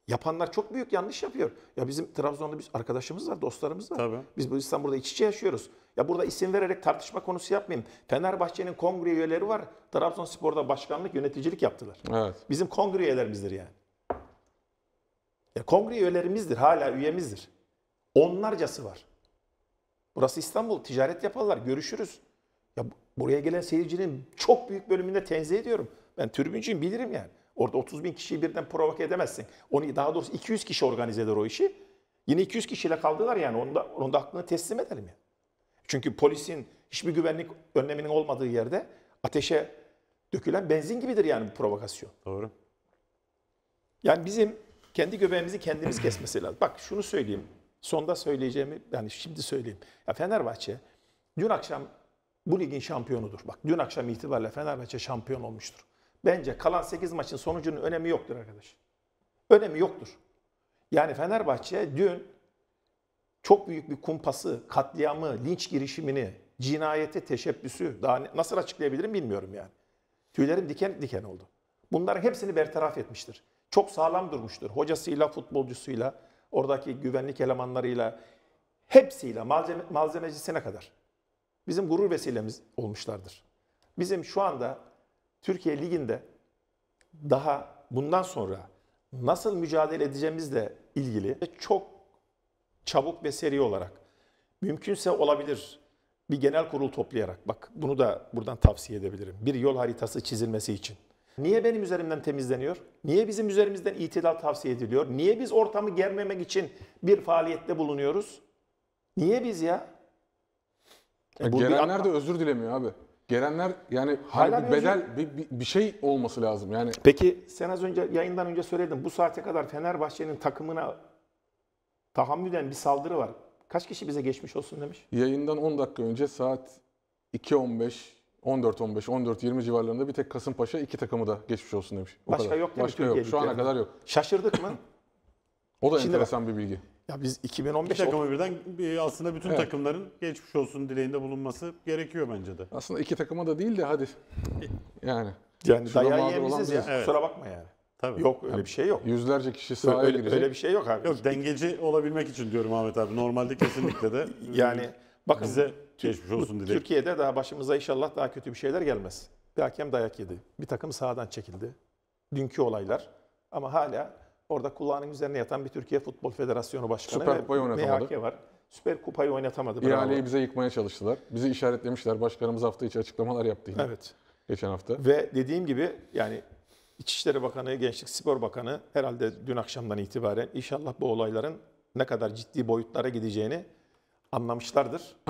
S3: Yapanlar çok büyük yanlış yapıyor. Ya bizim Trabzon'da biz arkadaşımız var, dostlarımız var. Tabii. Biz bu İstanbul'da iç içe yaşıyoruz. Ya burada isim vererek tartışma konusu yapmayayım. Fenerbahçe'nin kongre üyeleri var. Trabzonspor'da başkanlık, yöneticilik yaptılar. Evet. Bizim kongre üyelerimizdir yani. Ya kongre üyelerimizdir, hala üyemizdir. Onlarcası var. Burası İstanbul, ticaret yaparlar, görüşürüz. Ya buraya gelen seyircinin çok büyük bölümünde tenzih ediyorum. Ben tribüncüyüm bilirim yani. Orada 30 bin kişiyi birden provoke edemezsin. Onu daha doğrusu 200 kişi organize eder o işi. Yine 200 kişiyle kaldılar yani. Onu da, onu da aklına teslim edelim yani. Çünkü polisin hiçbir güvenlik önleminin olmadığı yerde ateşe dökülen benzin gibidir yani bu provokasyon. Doğru. Yani bizim kendi göbeğimizi kendimiz kesmesi lazım. Bak şunu söyleyeyim. Sonda söyleyeceğimi yani şimdi söyleyeyim. Ya Fenerbahçe dün akşam bu ligin şampiyonudur. Bak dün akşam itibariyle Fenerbahçe şampiyon olmuştur. Bence kalan 8 maçın sonucunun önemi yoktur arkadaş. Önemi yoktur. Yani Fenerbahçe dün çok büyük bir kumpası, katliamı, linç girişimini, cinayete teşebbüsü daha nasıl açıklayabilirim bilmiyorum yani. Tüylerim diken diken oldu. Bunların hepsini bertaraf etmiştir. Çok sağlam durmuştur. Hocasıyla, futbolcusuyla, oradaki güvenlik elemanlarıyla, hepsiyle, malzeme, malzemecisine kadar. Bizim gurur vesilemiz olmuşlardır. Bizim şu anda Türkiye Ligi'nde daha bundan sonra nasıl mücadele edeceğimizle ilgili çok çabuk ve seri olarak mümkünse olabilir bir genel kurul toplayarak bak bunu da buradan tavsiye edebilirim. Bir yol haritası çizilmesi için. Niye benim üzerimden temizleniyor? Niye bizim üzerimizden itidal tavsiye ediliyor? Niye biz ortamı germemek için bir faaliyette bulunuyoruz? Niye biz ya?
S2: ya e, gelenler bir... de
S3: özür dilemiyor abi. Gelenler yani
S2: hala hani bir bedel bir, bir, bir şey olması lazım
S3: yani. Peki sen az önce yayından önce söyledin bu saate kadar Fenerbahçe'nin takımına tahammüden bir saldırı var. Kaç kişi bize geçmiş olsun demiş?
S2: Yayından 10 dakika önce saat 2.15 14-15, 14-20 civarlarında bir tek Kasımpaşa iki takımı da geçmiş olsun demiş. O Başka kadar. yok demiş. Başka mi? Yok. Şu ana kadar
S3: yok. Şaşırdık mı? o da Şimdi enteresan bak, bir bilgi. Ya biz 2015 İki takımı birden
S1: aslında bütün evet. takımların geçmiş olsun dileğinde bulunması gerekiyor bence de. Aslında iki
S2: takıma da değil de hadi.
S1: Yani. Yani dayağı yemişiz ya. Evet. Kusura bakma yani. Tabii. Yok öyle yani, bir şey yok. Yüzlerce kişi sahaya öyle, girecek. Öyle bir şey yok abi. Yok dengeci olabilmek için diyorum Ahmet abi. Normalde kesinlikle
S3: de. yani bakın bize geçmiş olsun dileği. Türkiye'de daha başımıza inşallah daha kötü bir şeyler gelmez. Bir hakem dayak yedi. Bir takım sahadan çekildi. Dünkü olaylar. Ama hala Orada kulağının üzerine yatan bir Türkiye Futbol Federasyonu Başkanı Süper Kupayı ve MHK var. Süper Kupayı oynatamadı. İhaleyi
S2: bize yıkmaya çalıştılar. Bizi işaretlemişler. Başkanımız hafta içi açıklamalar yaptı yine. Evet.
S3: Geçen hafta. Ve dediğim gibi yani İçişleri Bakanı, Gençlik Spor Bakanı herhalde dün akşamdan itibaren inşallah bu olayların ne kadar ciddi boyutlara gideceğini anlamışlardır.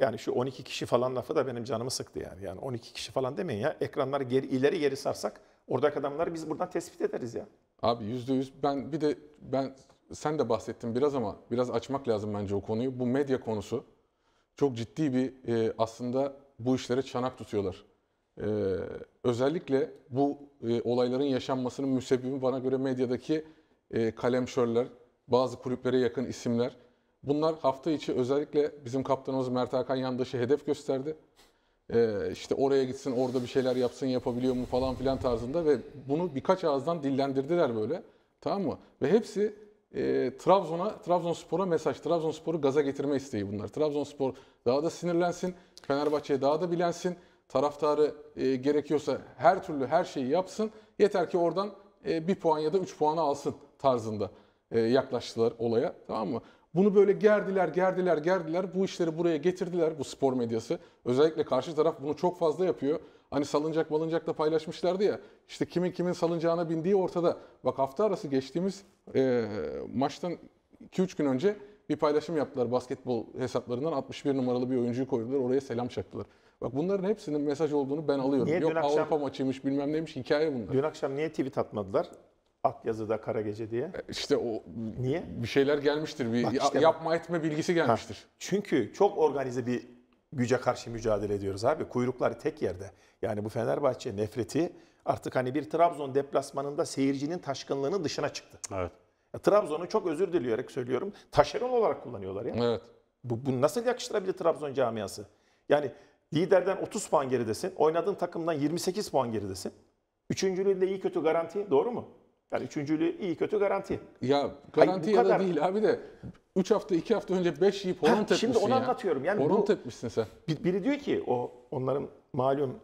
S3: Yani şu 12 kişi falan lafı da benim canımı sıktı yani. Yani 12 kişi falan demeyin ya. Ekranları geri, ileri geri sarsak oradaki adamları biz buradan tespit ederiz ya. Abi yüzde
S2: yüz. Ben bir de ben sen de bahsettin biraz ama biraz açmak lazım bence o konuyu. Bu medya konusu çok ciddi bir e, aslında bu işlere çanak tutuyorlar. E, özellikle bu e, olayların yaşanmasının müsebbibi bana göre medyadaki e, kalemşörler, bazı kulüplere yakın isimler. Bunlar hafta içi özellikle bizim kaptanımız Mert Hakan Yandaş'ı hedef gösterdi e, işte oraya gitsin orada bir şeyler yapsın yapabiliyor mu falan filan tarzında ve bunu birkaç ağızdan dillendirdiler böyle. Tamam mı? Ve hepsi e, Trabzon'a, Trabzonspor'a mesaj, Trabzonspor'u gaza getirme isteği bunlar. Trabzonspor daha da sinirlensin, Fenerbahçe'ye daha da bilensin, taraftarı e, gerekiyorsa her türlü her şeyi yapsın. Yeter ki oradan e, bir puan ya da üç puanı alsın tarzında e, yaklaştılar olaya. Tamam mı? Bunu böyle gerdiler, gerdiler, gerdiler. Bu işleri buraya getirdiler bu spor medyası. Özellikle karşı taraf bunu çok fazla yapıyor. Hani salıncak malıncak da paylaşmışlardı ya. İşte kimin kimin salıncağına bindiği ortada. Bak hafta arası geçtiğimiz e, maçtan 2-3 gün önce bir paylaşım yaptılar basketbol hesaplarından. 61 numaralı bir oyuncuyu koydular. Oraya selam çaktılar. Bak bunların hepsinin mesaj olduğunu ben alıyorum. Niye Yok Avrupa akşam,
S3: maçıymış bilmem neymiş hikaye bunlar. Dün akşam niye tweet atmadılar? yazıda Kara Gece diye. E, işte o niye?
S2: Bir şeyler gelmiştir. Bir işte yapma
S3: bak. etme bilgisi gelmiştir. Ha, çünkü çok organize bir güce karşı mücadele ediyoruz abi. Kuyruklar tek yerde. Yani bu Fenerbahçe nefreti artık hani bir Trabzon deplasmanında seyircinin taşkınlığının dışına çıktı. Evet. Trabzon'u çok özür dileyerek söylüyorum. Taşeron olarak kullanıyorlar ya. Evet. Bu, bu nasıl yakıştırabilir Trabzon camiası? Yani liderden 30 puan geridesin. Oynadığın takımdan 28 puan geridesin. Üçüncülüğünde iyi kötü garanti doğru mu? Yani üçüncülüğü iyi kötü garanti.
S2: Ya garanti Hayır, ya da kadar... değil
S3: abi de üç hafta iki hafta önce beş yiyip horon tepmişsin Şimdi onu ya. anlatıyorum. Yani horon bu, tepmişsin sen. Biri diyor ki o onların malum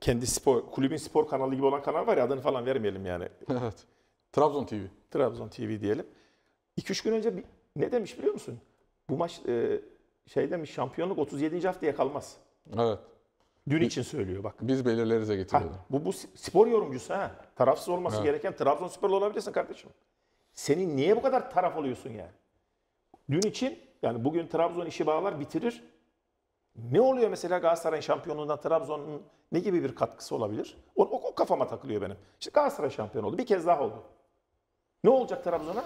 S3: kendi spor, kulübün spor kanalı gibi olan kanal var ya adını falan vermeyelim yani. evet. Trabzon TV. Trabzon TV diyelim. 2-3 gün önce bir, ne demiş biliyor musun? Bu maç e, şey demiş şampiyonluk 37. haftaya kalmaz. Evet. Dün için söylüyor bak. Biz belirlerize getiriyoruz. Bu, bu spor yorumcusu ha. Tarafsız olması evet. gereken Trabzonsporlu olabilirsin kardeşim. Senin niye bu kadar taraf oluyorsun yani? Dün için yani bugün Trabzon işi bağlar bitirir. Ne oluyor mesela Galatasaray'ın şampiyonluğundan Trabzon'un ne gibi bir katkısı olabilir? O, o, o kafama takılıyor benim. İşte Galatasaray şampiyon oldu. Bir kez daha oldu. Ne olacak Trabzon'a?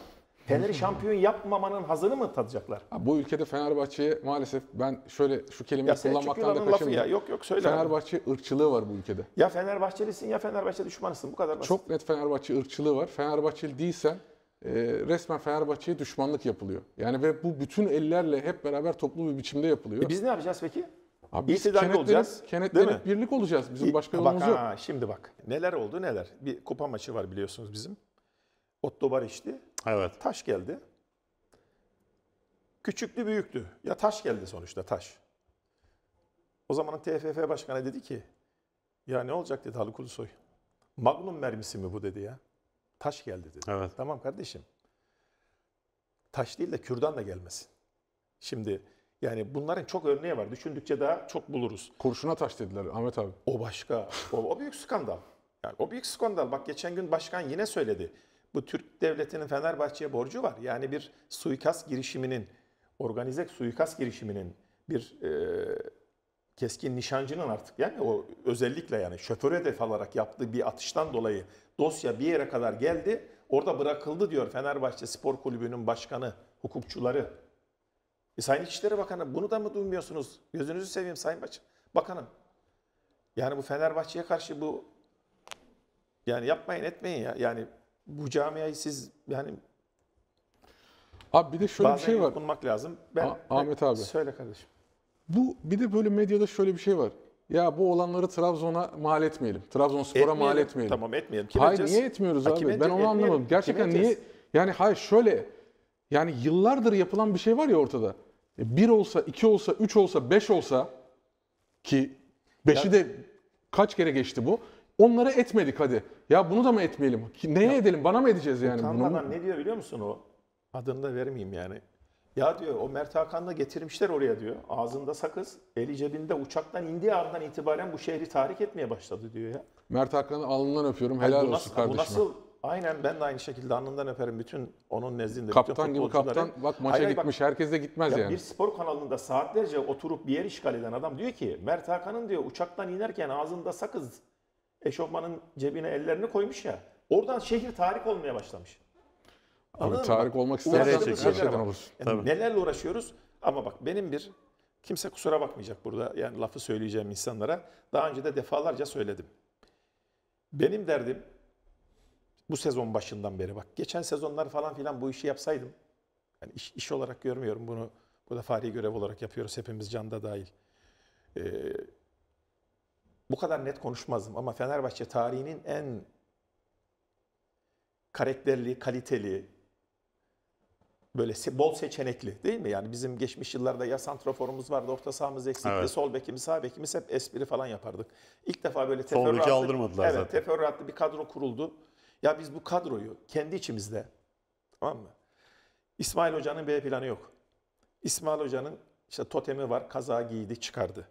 S3: Fener'i şampiyon yapmamanın hazını mı tadacaklar? Ha, bu ülkede
S2: Fenerbahçe'ye maalesef ben şöyle şu kelimeyi ya kullanmaktan da kaçınmıyorum. Ya. Yok yok söyle. Fenerbahçe
S3: abi. ırkçılığı var bu ülkede. Ya Fenerbahçelisin ya Fenerbahçe düşmanısın bu kadar
S2: basit. Çok net Fenerbahçe ırkçılığı var.
S3: Fenerbahçeli
S2: değilsen e, resmen Fenerbahçe'ye düşmanlık yapılıyor. Yani ve bu bütün ellerle
S3: hep beraber toplu bir biçimde yapılıyor. E biz ne yapacağız peki? Abi İtidarlı olacağız. Kenetlenip birlik olacağız. Bizim başka yolumuz yok. şimdi bak neler oldu neler. Bir kupa maçı var biliyorsunuz bizim. Otto Barış'tı. Evet. Taş geldi. Küçüklü büyüktü. Ya taş geldi sonuçta taş. O zamanın TFF başkanı dedi ki ya ne olacak dedi Haluk Ulusoy. Magnum mermisi mi bu dedi ya. Taş geldi dedi. Evet. Tamam kardeşim. Taş değil de kürdan da gelmesin. Şimdi yani bunların çok örneği var. Düşündükçe daha çok buluruz. Kurşuna taş dediler Ahmet abi. O başka. O, o büyük skandal. Yani o büyük skandal. Bak geçen gün başkan yine söyledi. Bu Türk devletinin Fenerbahçe'ye borcu var. Yani bir suikast girişiminin, organize suikast girişiminin bir e, keskin nişancının artık yani o özellikle yani şoför hedef alarak yaptığı bir atıştan dolayı dosya bir yere kadar geldi. Orada bırakıldı diyor Fenerbahçe Spor Kulübü'nün başkanı, hukukçuları. E, Sayın İçişleri Bakanı bunu da mı duymuyorsunuz? Gözünüzü seveyim Sayın Baş Bakanım. Yani bu Fenerbahçe'ye karşı bu yani yapmayın etmeyin ya. Yani bu camiayı siz yani Abi bir de şöyle bir şey var. yutkunmak lazım. Ben, A- Ahmet abi. Söyle kardeşim.
S2: Bu bir de böyle medyada şöyle bir şey var. Ya bu olanları Trabzon'a mal etmeyelim. Trabzonspor'a mal Etmeyelim. Tamam
S3: etmeyelim. Kim Hayır edeceğiz? niye etmiyoruz abi? kim Ben onu Etmeyelim. anlamadım. Gerçekten niye?
S2: Yani hayır şöyle. Yani yıllardır yapılan bir şey var ya ortada. E, bir olsa, iki olsa, üç olsa, beş olsa ki beşi de kaç kere geçti bu. Onlara etmedik hadi. Ya bunu da mı etmeyelim? Ki- Neye edelim? Bana mı edeceğiz yani? bunu? Utanmadan ne
S3: diyor biliyor musun o? Adını da vermeyeyim yani. Ya diyor o Mert da getirmişler oraya diyor. Ağzında sakız, eli cebinde uçaktan indiği andan itibaren bu şehri tahrik etmeye başladı diyor ya. Mert Hakan'ı alnından öpüyorum. Helal bu olsun nasıl, bu kardeşim. nasıl? Aynen ben de aynı şekilde alnından öperim bütün onun nezdinde. bütün gibi futbolcuları. kaptan. Bak maça Hayır, hayır, bak, gitmiş. Herkes de gitmez ya yani. Bir spor kanalında saatlerce oturup bir yer işgal eden adam diyor ki Mert Hakan'ın diyor uçaktan inerken ağzında sakız eşofmanın cebine ellerini koymuş ya. Oradan şehir tarih olmaya başlamış. Abi tarih olmak istersen şey, Yani nelerle uğraşıyoruz ama bak benim bir kimse kusura bakmayacak burada yani lafı söyleyeceğim insanlara. Daha önce de defalarca söyledim. Benim derdim bu sezon başından beri bak geçen sezonlar falan filan bu işi yapsaydım. Yani iş, iş olarak görmüyorum bunu. Bu da fari görev olarak yapıyoruz hepimiz canda dahil. Ee, bu kadar net konuşmazdım ama Fenerbahçe tarihinin en karakterli, kaliteli, böyle bol seçenekli değil mi? Yani bizim geçmiş yıllarda ya santraforumuz vardı, orta sahamız eksikti, evet. sol bekimiz, sağ bekimiz hep espri falan yapardık. İlk defa böyle teferruatlı, aldırmadılar evet, zaten. teferruatlı bir kadro kuruldu. Ya biz bu kadroyu kendi içimizde, tamam mı? İsmail Hoca'nın B planı yok. İsmail Hoca'nın işte totemi var, kaza giydi, çıkardı.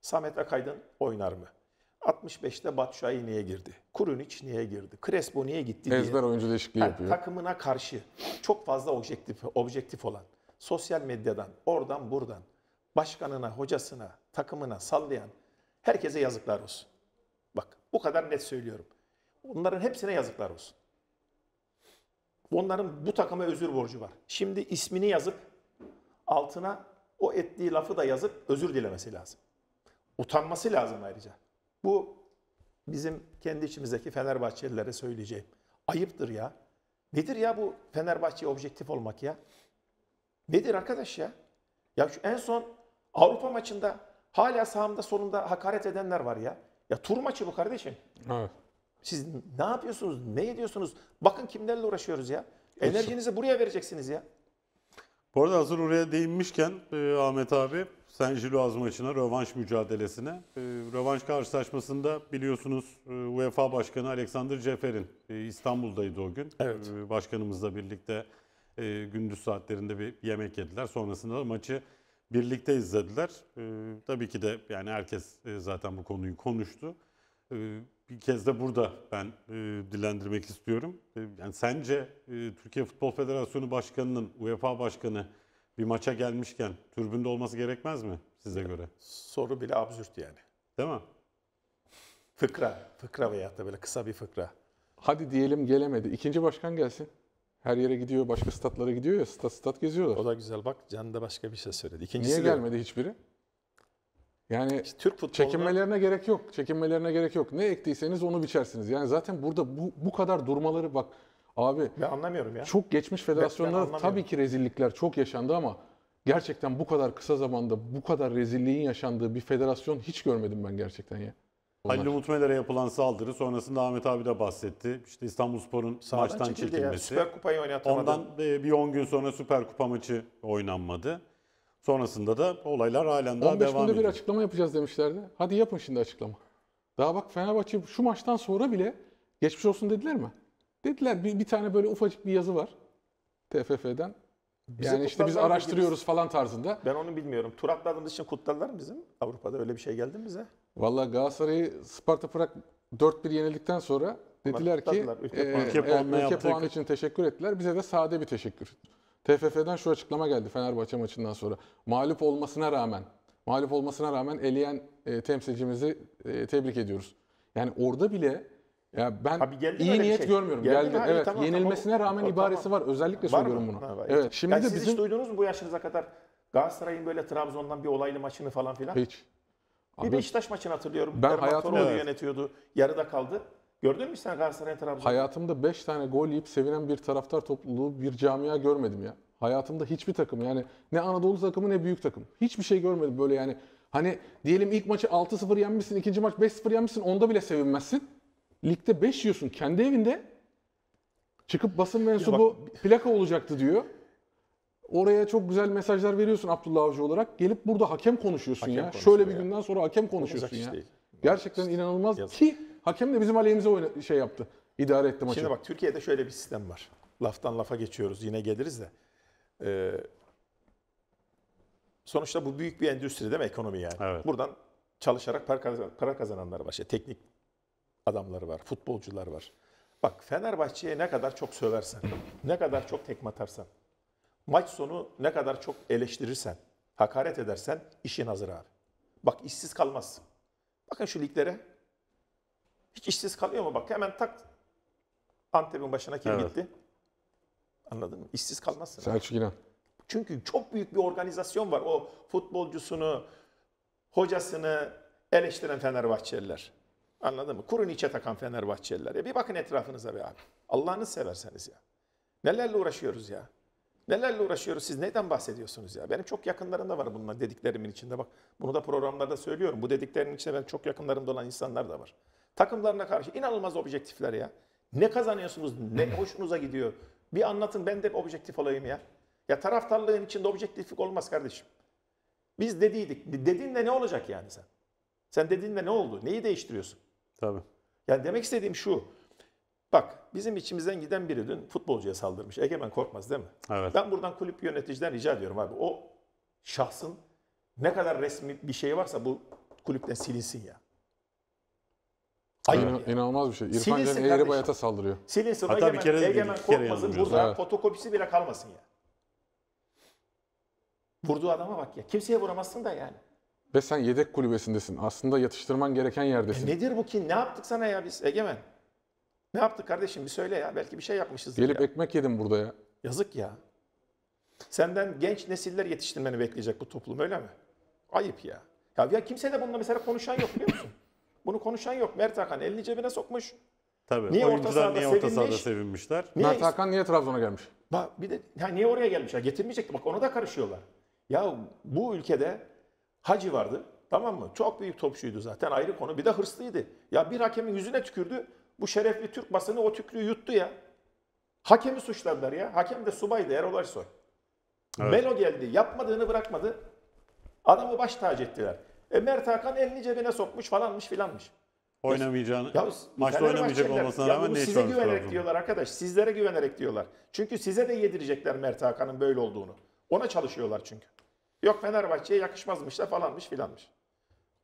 S3: Samet Akaydın oynar mı? 65'te Batshuayi niye girdi? Kurunic niye girdi? Crespo niye gitti diye. Ezber oyuncu değişikliği yapıyor. Takımına karşı çok fazla objektif, objektif olan, sosyal medyadan, oradan buradan, başkanına, hocasına, takımına sallayan herkese yazıklar olsun. Bak bu kadar net söylüyorum. Onların hepsine yazıklar olsun. Onların bu takıma özür borcu var. Şimdi ismini yazıp altına o ettiği lafı da yazıp özür dilemesi lazım. Utanması lazım ayrıca. Bu bizim kendi içimizdeki Fenerbahçelilere söyleyeceğim. Ayıptır ya. Nedir ya bu Fenerbahçe objektif olmak ya? Nedir arkadaş ya? Ya şu en son Avrupa maçında hala sahamda sonunda hakaret edenler var ya. Ya tur maçı bu kardeşim. Evet. Siz ne yapıyorsunuz? Ne ediyorsunuz? Bakın kimlerle uğraşıyoruz ya. Enerjinizi buraya vereceksiniz ya.
S1: Bu arada hazır oraya değinmişken e, Ahmet abi San Gilloise maçına, rövanş mücadelesine. E, rövanş karşılaşmasında biliyorsunuz e, UEFA Başkanı Alexander Cefer'in e, İstanbul'daydı o gün. Evet. E, başkanımızla birlikte gündüz saatlerinde bir yemek yediler. Sonrasında da maçı birlikte izlediler. tabii ki de yani herkes zaten bu konuyu konuştu. bir kez de burada ben dilendirmek istiyorum. yani sence Türkiye Futbol Federasyonu Başkanı'nın, UEFA Başkanı bir maça gelmişken türbünde olması gerekmez mi size göre? Soru bile absürt yani. Değil mi? Fıkra, fıkra veya da böyle kısa bir fıkra. Hadi diyelim gelemedi. İkinci başkan
S2: gelsin. Her yere gidiyor, başka statlara gidiyor ya, stat stat geziyorlar. O da güzel bak, Can da başka bir şey söyledi. İkincisi Niye gelmedi hiçbiri? Yani işte Türk futboluna... çekinmelerine gerek yok. Çekinmelerine gerek yok. Ne ektiyseniz onu biçersiniz. Yani zaten burada bu, bu kadar durmaları bak Abi
S3: ben anlamıyorum ya. Çok
S2: geçmiş federasyonlarda tabii ki rezillikler çok yaşandı ama gerçekten bu
S1: kadar kısa zamanda bu kadar rezilliğin yaşandığı bir federasyon hiç görmedim ben gerçekten ya. Onlar. Halil Umut yapılan saldırı sonrasında Ahmet abi de bahsetti. İşte İstanbulspor'un maçtan çekilmesi. Ya, Süper Kupa'yı oynatamadı. Ondan e, bir 10 gün sonra Süper Kupa maçı oynanmadı. Sonrasında da olaylar halen daha devam ediyor. 15 günde bir
S2: açıklama yapacağız demişlerdi. Hadi yapın şimdi açıklama. Daha bak Fenerbahçe şu maçtan sonra bile geçmiş olsun dediler mi? Dediler bir, bir tane böyle ufacık bir yazı var
S3: TFF'den.
S2: Bize yani işte biz araştırıyoruz gibi.
S3: falan tarzında. Ben onu bilmiyorum. Tur atladığımız için kutladılar mı bizim? Avrupa'da öyle bir şey geldi mi bize? Valla Galatasaray'ı Sparta Prag 4-1 yenildikten sonra dediler ki ülke, e, puan, ülke, e, ülke puanı için
S2: teşekkür ettiler. Bize de sade bir teşekkür. TFF'den şu açıklama geldi Fenerbahçe maçından sonra. Mağlup olmasına rağmen, mağlup olmasına rağmen eleyen e, temsilcimizi e, tebrik ediyoruz. Yani orada bile ya ben iyi niyet şey? görmüyorum. Geldi Geldi. Ha, Evet. tamam, tamam. Yenilmesine rağmen Tamam. ibaresi var. Özellikle Var söylüyorum mı? bunu. Ha, Evet. Şimdi Yani siz bizim hiç
S3: duydunuz mu bu yaşınıza kadar Galatasaray'ın böyle Trabzon'dan bir olaylı maçını falan filan? hiç. Bir Abi, Beşiktaş maçını hatırlıyorum. Ben Ben hayatımda- hayatımda... yönetiyordu. Yarıda kaldı. Gördün mü sen Galatasaray'ın Trabzon'u?
S2: hayatımda 5 tane gol yiyip sevinen bir taraftar topluluğu, bir camia görmedim ya. Hayatımda hiçbir takım yani ne Anadolu takımı ne büyük takım. Hiçbir şey görmedim böyle yani. Hani diyelim ilk maçı 6-0 yenmişsin, ikinci maç 5-0 yenmişsin, onda bile sevinmezsin. Ligde 5 yiyorsun kendi evinde. Çıkıp basın mensubu bak... plaka olacaktı diyor. Oraya çok güzel mesajlar veriyorsun Abdullah Avcı olarak. Gelip burada hakem konuşuyorsun hakem ya. Konuşuyor Şöyle bir günden sonra hakem konuşuyorsun ya. Değil. Gerçekten Yazık.
S3: inanılmaz Yazık. ki hakem de bizim aleyhimize şey yaptı. İdare etti maçı. Şimdi bak Türkiye'de şöyle bir sistem var. Laftan lafa geçiyoruz yine geliriz de. Ee, sonuçta bu büyük bir endüstri değil mi ekonomi yani? Evet. Buradan çalışarak para, kazan, para kazananlar var. teknik adamları var, futbolcular var. Bak Fenerbahçe'ye ne kadar çok söversen, ne kadar çok tekme atarsan, maç sonu ne kadar çok eleştirirsen, hakaret edersen işin hazır abi. Bak işsiz kalmazsın. Bakın şu liglere. Hiç işsiz kalıyor mu? Bak hemen tak Antep'in başına kim evet. gitti? Anladın mı? İşsiz kalmazsın. Selçuk İnan. Çünkü çok büyük bir organizasyon var. O futbolcusunu, hocasını eleştiren Fenerbahçeliler. Anladın mı? Kurun içe takan Fenerbahçeliler. Ya bir bakın etrafınıza be abi. Allah'ını severseniz ya. Nelerle uğraşıyoruz ya. Nelerle uğraşıyoruz siz neyden bahsediyorsunuz ya? Benim çok yakınlarımda var bunlar dediklerimin içinde bak. Bunu da programlarda söylüyorum. Bu dediklerimin içinde ben çok yakınlarımda olan insanlar da var. Takımlarına karşı inanılmaz objektifler ya. Ne kazanıyorsunuz? Ne hoşunuza gidiyor? Bir anlatın ben de objektif olayım ya. Ya taraftarlığın içinde objektiflik olmaz kardeşim. Biz dediydik. Dediğinde ne olacak yani sen? Sen dediğinde ne oldu? Neyi değiştiriyorsun? Tabii. Yani demek istediğim şu. Bak bizim içimizden giden biri dün futbolcuya saldırmış. Egemen korkmaz değil mi? Evet. Ben buradan kulüp yöneticiden rica ediyorum abi. O şahsın ne kadar resmi bir şey varsa bu kulüpten silinsin ya.
S2: Ayıp İnan, yani. İnanılmaz bir şey. İrfan Silinsin Can eğri bayata saldırıyor. Silinsin Hatta Egemen, bir kere de değil, Egemen iki kere Burada Evet.
S3: fotokopisi bile kalmasın ya. Vurduğu adama bak ya. Kimseye vuramazsın da yani
S2: ve sen yedek kulübesindesin. Aslında yatıştırman gereken yerdesin. E
S3: nedir bu ki? Ne yaptık sana ya biz Egemen? Ne yaptık kardeşim bir söyle ya. Belki bir şey yapmışız. Gelip ya. ekmek yedim burada ya. Yazık ya. Senden genç nesiller yetiştirmeni bekleyecek bu toplum öyle mi? Ayıp ya. Ya, ya kimse de bununla mesela konuşan yok biliyor musun? Bunu konuşan yok. Mert Hakan elini cebine sokmuş.
S1: Tabii. Niye orta sahada niye orta sahada sevinmişler? Niye? Mert Hakan
S3: niye Trabzon'a gelmiş? Bak bir de ya niye oraya gelmiş? Ya getirmeyecekti. Bak ona da karışıyorlar. Ya bu ülkede Hacı vardı. Tamam mı? Çok büyük topçuydu zaten ayrı konu. Bir de hırslıydı. Ya bir hakemin yüzüne tükürdü. Bu şerefli Türk basını o tüklüğü yuttu ya. Hakemi suçladılar ya. Hakem de subaydı Erol Arsoy. Evet. Melo geldi. Yapmadığını bırakmadı. Adamı baş tacı ettiler. E Mert Hakan elini cebine sokmuş falanmış filanmış.
S1: Oynamayacağını, ya, maçta oynamayacak olmasına rağmen ya ne size güvenerek lazım.
S3: diyorlar arkadaş. Sizlere güvenerek diyorlar. Çünkü size de yedirecekler Mert Hakan'ın böyle olduğunu. Ona çalışıyorlar çünkü. Yok Fenerbahçe'ye yakışmazmış da falanmış filanmış.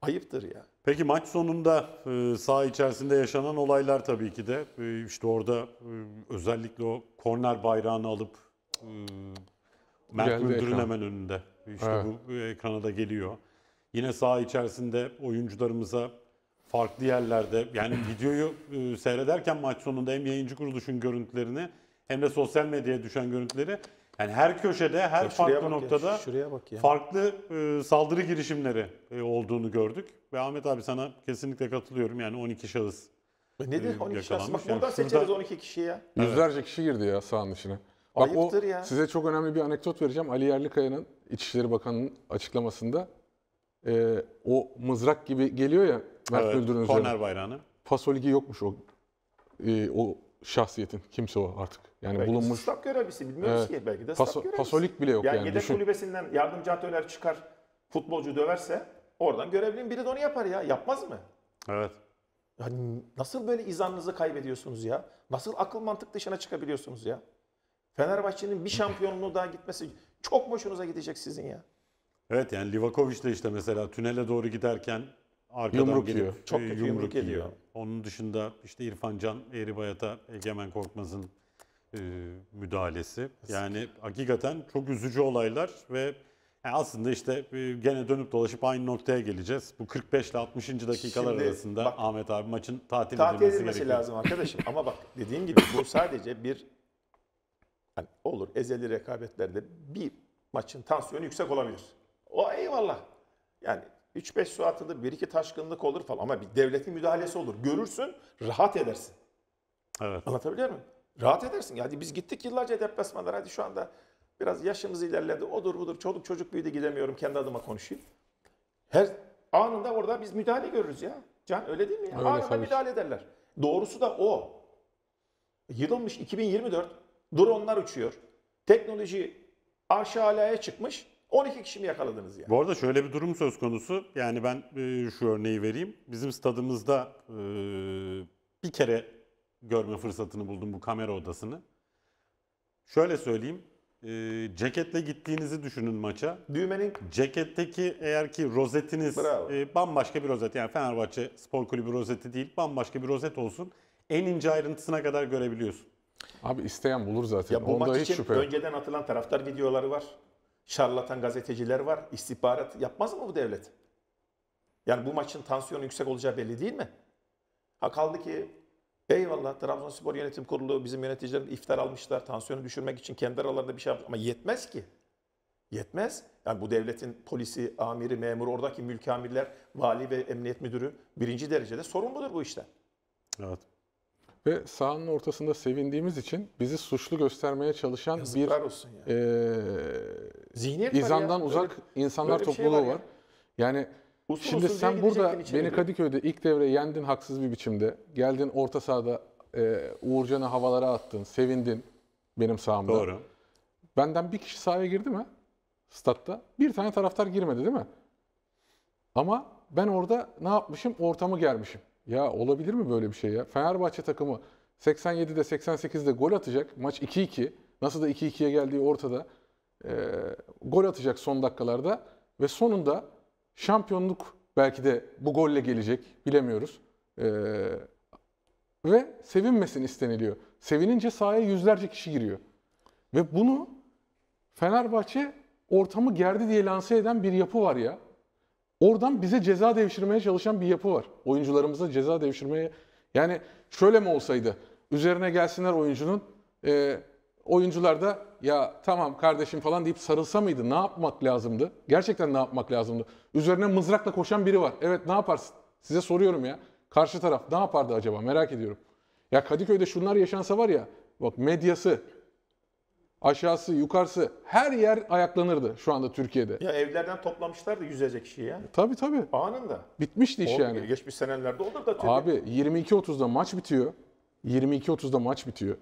S3: Ayıptır ya.
S1: Peki maç sonunda e, saha içerisinde yaşanan olaylar tabii ki de e, işte orada e, özellikle o korner bayrağını alıp e, Mert Geldi Müldür'ün hemen önünde. İşte Evet. bu ekrana da geliyor. Yine sağ içerisinde oyuncularımıza farklı yerlerde yani videoyu e, seyrederken maç sonunda hem yayıncı kuruluşun görüntülerini hem de sosyal medyaya düşen görüntüleri yani her köşede, her ya farklı noktada
S3: ya, şuraya bak ya.
S1: farklı e, saldırı girişimleri e, olduğunu gördük. Ve Ahmet abi sana kesinlikle katılıyorum. Yani 12 şahıs e, Nedir 12 e, şahıs? Bak yani buradan şurada... seçeriz
S3: 12 kişiyi ya.
S1: Yüzlerce kişi girdi ya
S2: sahanın içine. Bak Ayıptır o, ya. Size çok önemli bir anekdot vereceğim. Ali Yerlikaya'nın İçişleri Bakanı'nın açıklamasında e, o mızrak gibi geliyor ya Mert evet, Müldür'ün üzerine. bayrağını. Pasoligi yokmuş o, e, o şahsiyetin kimse o artık. Yani belki
S3: bulunmuş. Stab görevlisi bilmiyoruz evet. ki belki de Paso, görevlisi. Pasolik bile yok yani. yani yedek düşün. kulübesinden yardımcı antrenör çıkar futbolcu döverse oradan görevlinin biri de onu yapar ya. Yapmaz mı? Evet. Yani nasıl böyle izanınızı kaybediyorsunuz ya? Nasıl akıl mantık dışına çıkabiliyorsunuz ya? Fenerbahçe'nin bir şampiyonluğu daha gitmesi çok boşunuza gidecek sizin ya.
S1: Evet yani Livakovic de işte mesela tünele doğru giderken arkadan yumruk gelip, yiyor. Çok e, kötü yumruk, yumruk ediyor. Onun dışında işte İrfan Can Eğribayat'a Egemen Korkmaz'ın e, müdahalesi. Yani hakikaten çok üzücü olaylar ve yani aslında işte e, gene dönüp dolaşıp aynı noktaya geleceğiz. Bu 45 ile 60. dakikalar Şimdi arasında bak, Ahmet abi maçın
S3: tatil, tatil edilmesi, edilmesi lazım arkadaşım. Ama bak dediğin gibi bu sadece bir hani olur ezeli rekabetlerde bir maçın tansiyonu yüksek olabilir. O eyvallah. Yani 3-5 su atılır, bir iki taşkınlık olur falan ama bir devletin müdahalesi olur. Görürsün, rahat edersin. Evet. Anlatabiliyor muyum? Rahat edersin. Yani biz gittik yıllarca deplasmanlara. Hadi şu anda biraz yaşımız ilerledi. Odur budur. Çoluk çocuk büyüdü gidemiyorum. Kendi adıma konuşayım. Her anında orada biz müdahale görürüz ya. Can öyle değil mi? Öyle, anında tabii. müdahale ederler. Doğrusu da o. Yıl olmuş 2024. Dronlar uçuyor. Teknoloji alaya çıkmış. 12 kişi mi yakaladınız yani?
S1: Bu arada şöyle bir durum söz konusu. Yani ben e, şu örneği vereyim. Bizim stadımızda e, bir kere görme fırsatını buldum bu kamera odasını. Şöyle söyleyeyim. E, ceketle gittiğinizi düşünün maça. Düğmenin Ceketteki eğer ki rozetiniz Bravo. bambaşka bir rozet. Yani Fenerbahçe Spor Kulübü rozeti değil. Bambaşka bir rozet olsun. En ince ayrıntısına kadar görebiliyorsun. Abi isteyen bulur zaten. ya bu Onda maç hiç için şüphe önceden
S3: atılan taraftar videoları var şarlatan gazeteciler var. İstihbarat yapmaz mı bu devlet? Yani bu maçın tansiyonu yüksek olacağı belli değil mi? Ha kaldı ki eyvallah Trabzonspor Yönetim Kurulu bizim yöneticiler iftar almışlar. Tansiyonu düşürmek için kendi aralarında bir şey yapmış. Ama yetmez ki. Yetmez. Yani bu devletin polisi, amiri, memuru, oradaki mülk amirler, vali ve emniyet müdürü birinci derecede sorumludur bu işte. Evet ve sahanın ortasında sevindiğimiz için
S2: bizi suçlu göstermeye çalışan Yazıklar bir olsun ya. e, Zihniyet izamdan ya. uzak böyle, insanlar böyle şey topluluğu şey var. var. Ya. Yani usul şimdi usul sen burada beni Kadıköy'de ilk devre yendin haksız bir biçimde. Geldin orta sahada e, Uğurcan'ı havalara attın, sevindin benim sahamda. Doğru. Benden bir kişi sahaya girdi mi? Statta. Bir tane taraftar girmedi değil mi? Ama ben orada ne yapmışım? Ortamı germişim. Ya olabilir mi böyle bir şey ya? Fenerbahçe takımı 87'de 88'de gol atacak. Maç 2-2. Nasıl da 2-2'ye geldiği ortada. E, gol atacak son dakikalarda. Ve sonunda şampiyonluk belki de bu golle gelecek. Bilemiyoruz. E, ve sevinmesin isteniliyor. Sevinince sahaya yüzlerce kişi giriyor. Ve bunu Fenerbahçe ortamı gerdi diye lanse eden bir yapı var ya. Oradan bize ceza devşirmeye çalışan bir yapı var. Oyuncularımıza ceza devşirmeye. Yani şöyle mi olsaydı? Üzerine gelsinler oyuncunun. E, oyuncular da ya tamam kardeşim falan deyip sarılsa mıydı? Ne yapmak lazımdı? Gerçekten ne yapmak lazımdı? Üzerine mızrakla koşan biri var. Evet ne yaparsın? Size soruyorum ya. Karşı taraf ne yapardı acaba? Merak ediyorum. Ya Kadıköy'de şunlar yaşansa var ya. Bak medyası, aşağısı, yukarısı her yer ayaklanırdı şu anda Türkiye'de.
S3: Ya evlerden toplamışlar da yüzecek kişi ya. Tabii tabii. Anında.
S2: Bitmişti iş Oğlum, yani.
S3: Geçmiş senelerde olur da tabii. Abi
S2: 22.30'da maç bitiyor. 22.30'da maç bitiyor.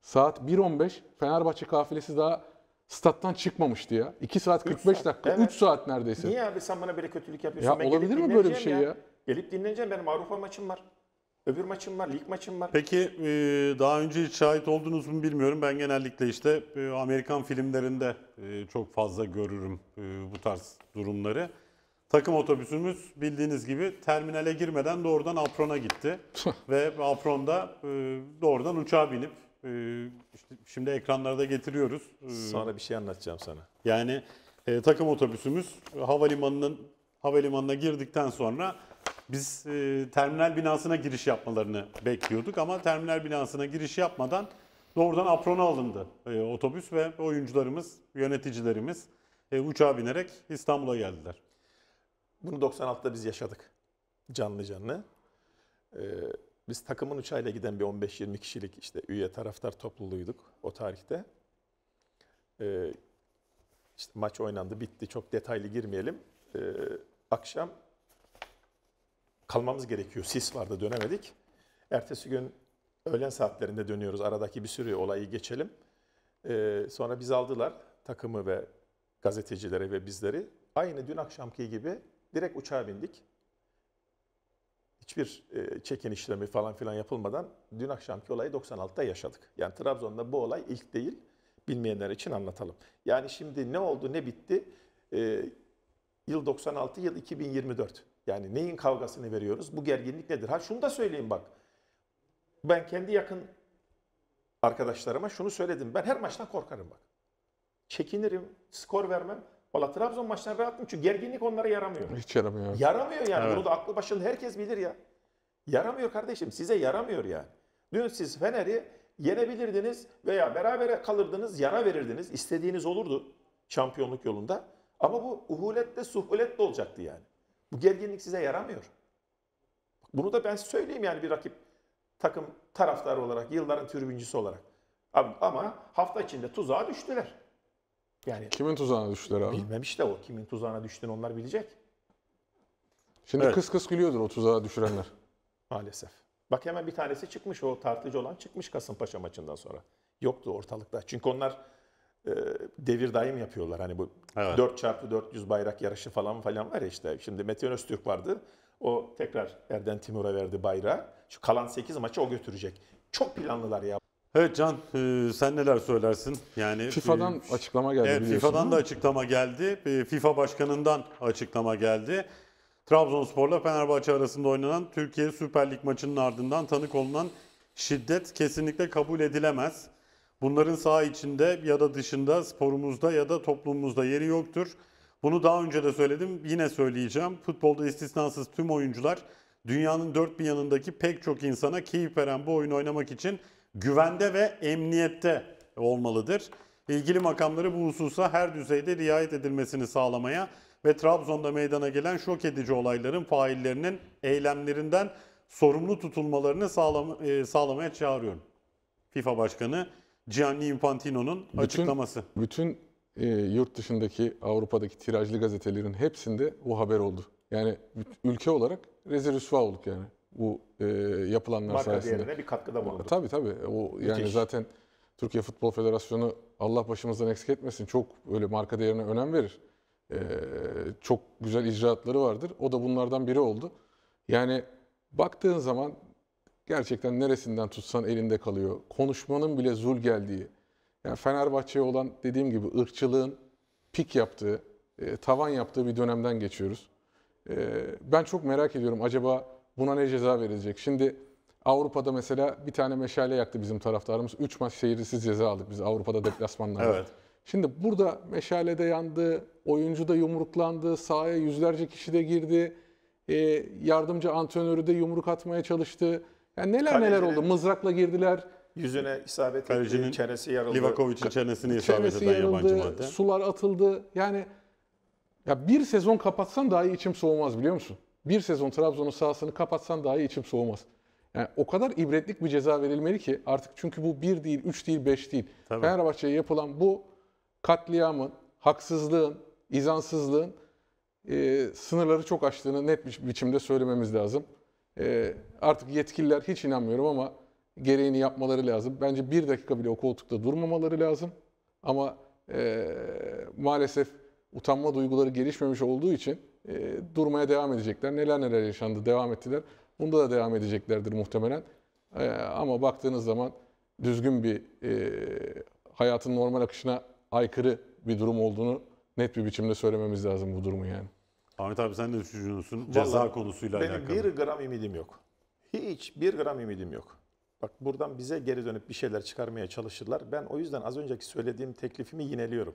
S2: Saat 1.15 Fenerbahçe kafilesi daha stat'tan çıkmamıştı ya. 2 saat 45 saat.
S3: dakika, evet. 3
S1: saat neredeyse. Niye
S3: abi sen bana böyle kötülük yapıyorsun? Ya ben olabilir mi böyle bir şey ya? ya? Gelip dinleneceğim benim Avrupa maçım var. Öbür maçım var, lig maçım var.
S1: Peki e, daha önce hiç şahit oldunuz mu bilmiyorum. Ben genellikle işte e, Amerikan filmlerinde e, çok fazla görürüm bu tarz durumları. Takım otobüsümüz bildiğiniz gibi terminale girmeden doğrudan Apron'a gitti. Ve Apron'da doğrudan uçağa binip işte şimdi ekranlarda getiriyoruz. Sonra bir
S3: şey anlatacağım sana. Yani
S1: takım otobüsümüz havalimanının havalimanına girdikten sonra biz e, terminal binasına giriş yapmalarını bekliyorduk ama terminal binasına giriş yapmadan doğrudan aprona alındı e, otobüs ve oyuncularımız, yöneticilerimiz e, uçağa
S3: binerek İstanbul'a geldiler. Bunu 96'da biz yaşadık canlı canlı. Ee, biz takımın uçağıyla giden bir 15-20 kişilik işte üye taraftar topluluğuyduk o tarihte. Ee, işte maç oynandı, bitti. Çok detaylı girmeyelim. Ee, akşam kalmamız gerekiyor. Sis vardı dönemedik. Ertesi gün öğlen saatlerinde dönüyoruz. Aradaki bir sürü olayı geçelim. Ee, sonra biz aldılar takımı ve gazetecileri ve bizleri. Aynı dün akşamki gibi direkt uçağa bindik. Hiçbir e, çekin işlemi falan filan yapılmadan dün akşamki olayı 96'da yaşadık. Yani Trabzon'da bu olay ilk değil. Bilmeyenler için anlatalım. Yani şimdi ne oldu ne bitti? E, yıl 96, yıl 2024. Yani neyin kavgasını veriyoruz? Bu gerginlik nedir? Ha şunu da söyleyeyim bak. Ben kendi yakın arkadaşlarıma şunu söyledim. Ben her maçtan korkarım bak. Çekinirim, skor vermem. Valla Trabzon maçtan rahatım çünkü gerginlik onlara yaramıyor.
S2: Hiç yaramıyor. Yaramıyor yani. Evet. Bunu da
S3: aklı başında herkes bilir ya. Yaramıyor kardeşim. Size yaramıyor yani. Dün siz Fener'i yenebilirdiniz veya berabere kalırdınız, yara verirdiniz. İstediğiniz olurdu şampiyonluk yolunda. Ama bu uhuletle suhuletle olacaktı yani. Bu gerginlik size yaramıyor. Bunu da ben söyleyeyim yani bir rakip takım taraftarı olarak, yılların tribüncüsü olarak. ama hafta içinde tuzağa düştüler.
S2: Yani kimin tuzağına düştüler abi? Bilmem işte
S3: o. Kimin tuzağına düştüğünü onlar bilecek.
S2: Şimdi evet. kıs kıs gülüyordur o tuzağa düşürenler.
S3: Maalesef. Bak hemen bir tanesi çıkmış o tartıcı olan çıkmış Kasımpaşa maçından sonra. Yoktu ortalıkta. Çünkü onlar e, devir daim yapıyorlar. Hani bu evet. 4x400 bayrak yarışı falan falan var ya işte. Şimdi Metin Öztürk vardı. O tekrar Erden Timur'a verdi bayrağı. Şu kalan 8 maçı o götürecek. Çok planlılar ya. Evet Can
S1: e, sen neler söylersin? Yani FIFA'dan e, açıklama geldi evet, FIFA'dan da
S3: açıklama geldi.
S1: E, FIFA başkanından açıklama geldi. Trabzonspor'la Fenerbahçe arasında oynanan Türkiye Süper Lig maçının ardından tanık olunan şiddet kesinlikle kabul edilemez. Bunların sağ içinde ya da dışında sporumuzda ya da toplumumuzda yeri yoktur. Bunu daha önce de söyledim, yine söyleyeceğim. Futbolda istisnasız tüm oyuncular dünyanın dört bir yanındaki pek çok insana keyif veren bu oyunu oynamak için güvende ve emniyette olmalıdır. İlgili makamları bu hususa her düzeyde riayet edilmesini sağlamaya ve Trabzon'da meydana gelen şok edici olayların faillerinin eylemlerinden sorumlu tutulmalarını sağlam, e, sağlamaya çağırıyorum. FIFA Başkanı Gianni Infantino'nun
S2: açıklaması. Bütün e, yurt dışındaki Avrupa'daki tirajlı gazetelerin hepsinde o haber oldu. Yani ülke olarak rezil rüsva olduk yani bu e, yapılanlar Marka sayesinde. Marka değerine bir katkıda bulundu. Tabii tabii. O, yani Müthiş. zaten Türkiye Futbol Federasyonu Allah başımızdan eksik etmesin. Çok öyle marka değerine önem verir. Ee, çok güzel icraatları vardır. O da bunlardan biri oldu. Yani baktığın zaman gerçekten neresinden tutsan elinde kalıyor. Konuşmanın bile zul geldiği, yani Fenerbahçe'ye olan dediğim gibi ırkçılığın pik yaptığı, e, tavan yaptığı bir dönemden geçiyoruz. E, ben çok merak ediyorum acaba buna ne ceza verilecek? Şimdi Avrupa'da mesela bir tane meşale yaktı bizim taraftarımız. Üç maç seyirsiz ceza aldık biz Avrupa'da deplasmanlarda. evet. Şimdi burada meşalede yandı, oyuncu da yumruklandı, sahaya yüzlerce kişi de girdi. E, yardımcı antrenörü de yumruk atmaya çalıştı. Yani neler Kalecinin, neler oldu. Mızrakla girdiler.
S3: Yüzüne isabet etti, çenesi yarıldı. Livakovic'in çenesini isabet çenesi eden yabancı madde.
S2: Sular atıldı. Yani ya bir sezon kapatsan daha iyi içim soğumaz biliyor musun? Bir sezon Trabzon'un sahasını kapatsan daha iyi içim soğumaz. Yani o kadar ibretlik bir ceza verilmeli ki artık çünkü bu bir değil, üç değil, beş değil. Tabii. Fenerbahçe'ye yapılan bu katliamın, haksızlığın, izansızlığın e, sınırları çok aştığını net bir biçimde söylememiz lazım. Ee, artık yetkililer hiç inanmıyorum ama gereğini yapmaları lazım. Bence bir dakika bile o koltukta durmamaları lazım. Ama e, maalesef utanma duyguları gelişmemiş olduğu için e, durmaya devam edecekler. Neler neler yaşandı, devam ettiler. Bunda da devam edeceklerdir muhtemelen. E, ama baktığınız zaman düzgün bir e, hayatın normal akışına aykırı bir durum olduğunu net bir biçimde
S1: söylememiz lazım bu durumu yani. Ahmet abi sen ne düşünüyorsun ceza Vallahi konusuyla benim alakalı? Benim
S3: bir gram ümidim yok. Hiç bir gram ümidim yok. Bak buradan bize geri dönüp bir şeyler çıkarmaya çalışırlar. Ben o yüzden az önceki söylediğim teklifimi yineliyorum.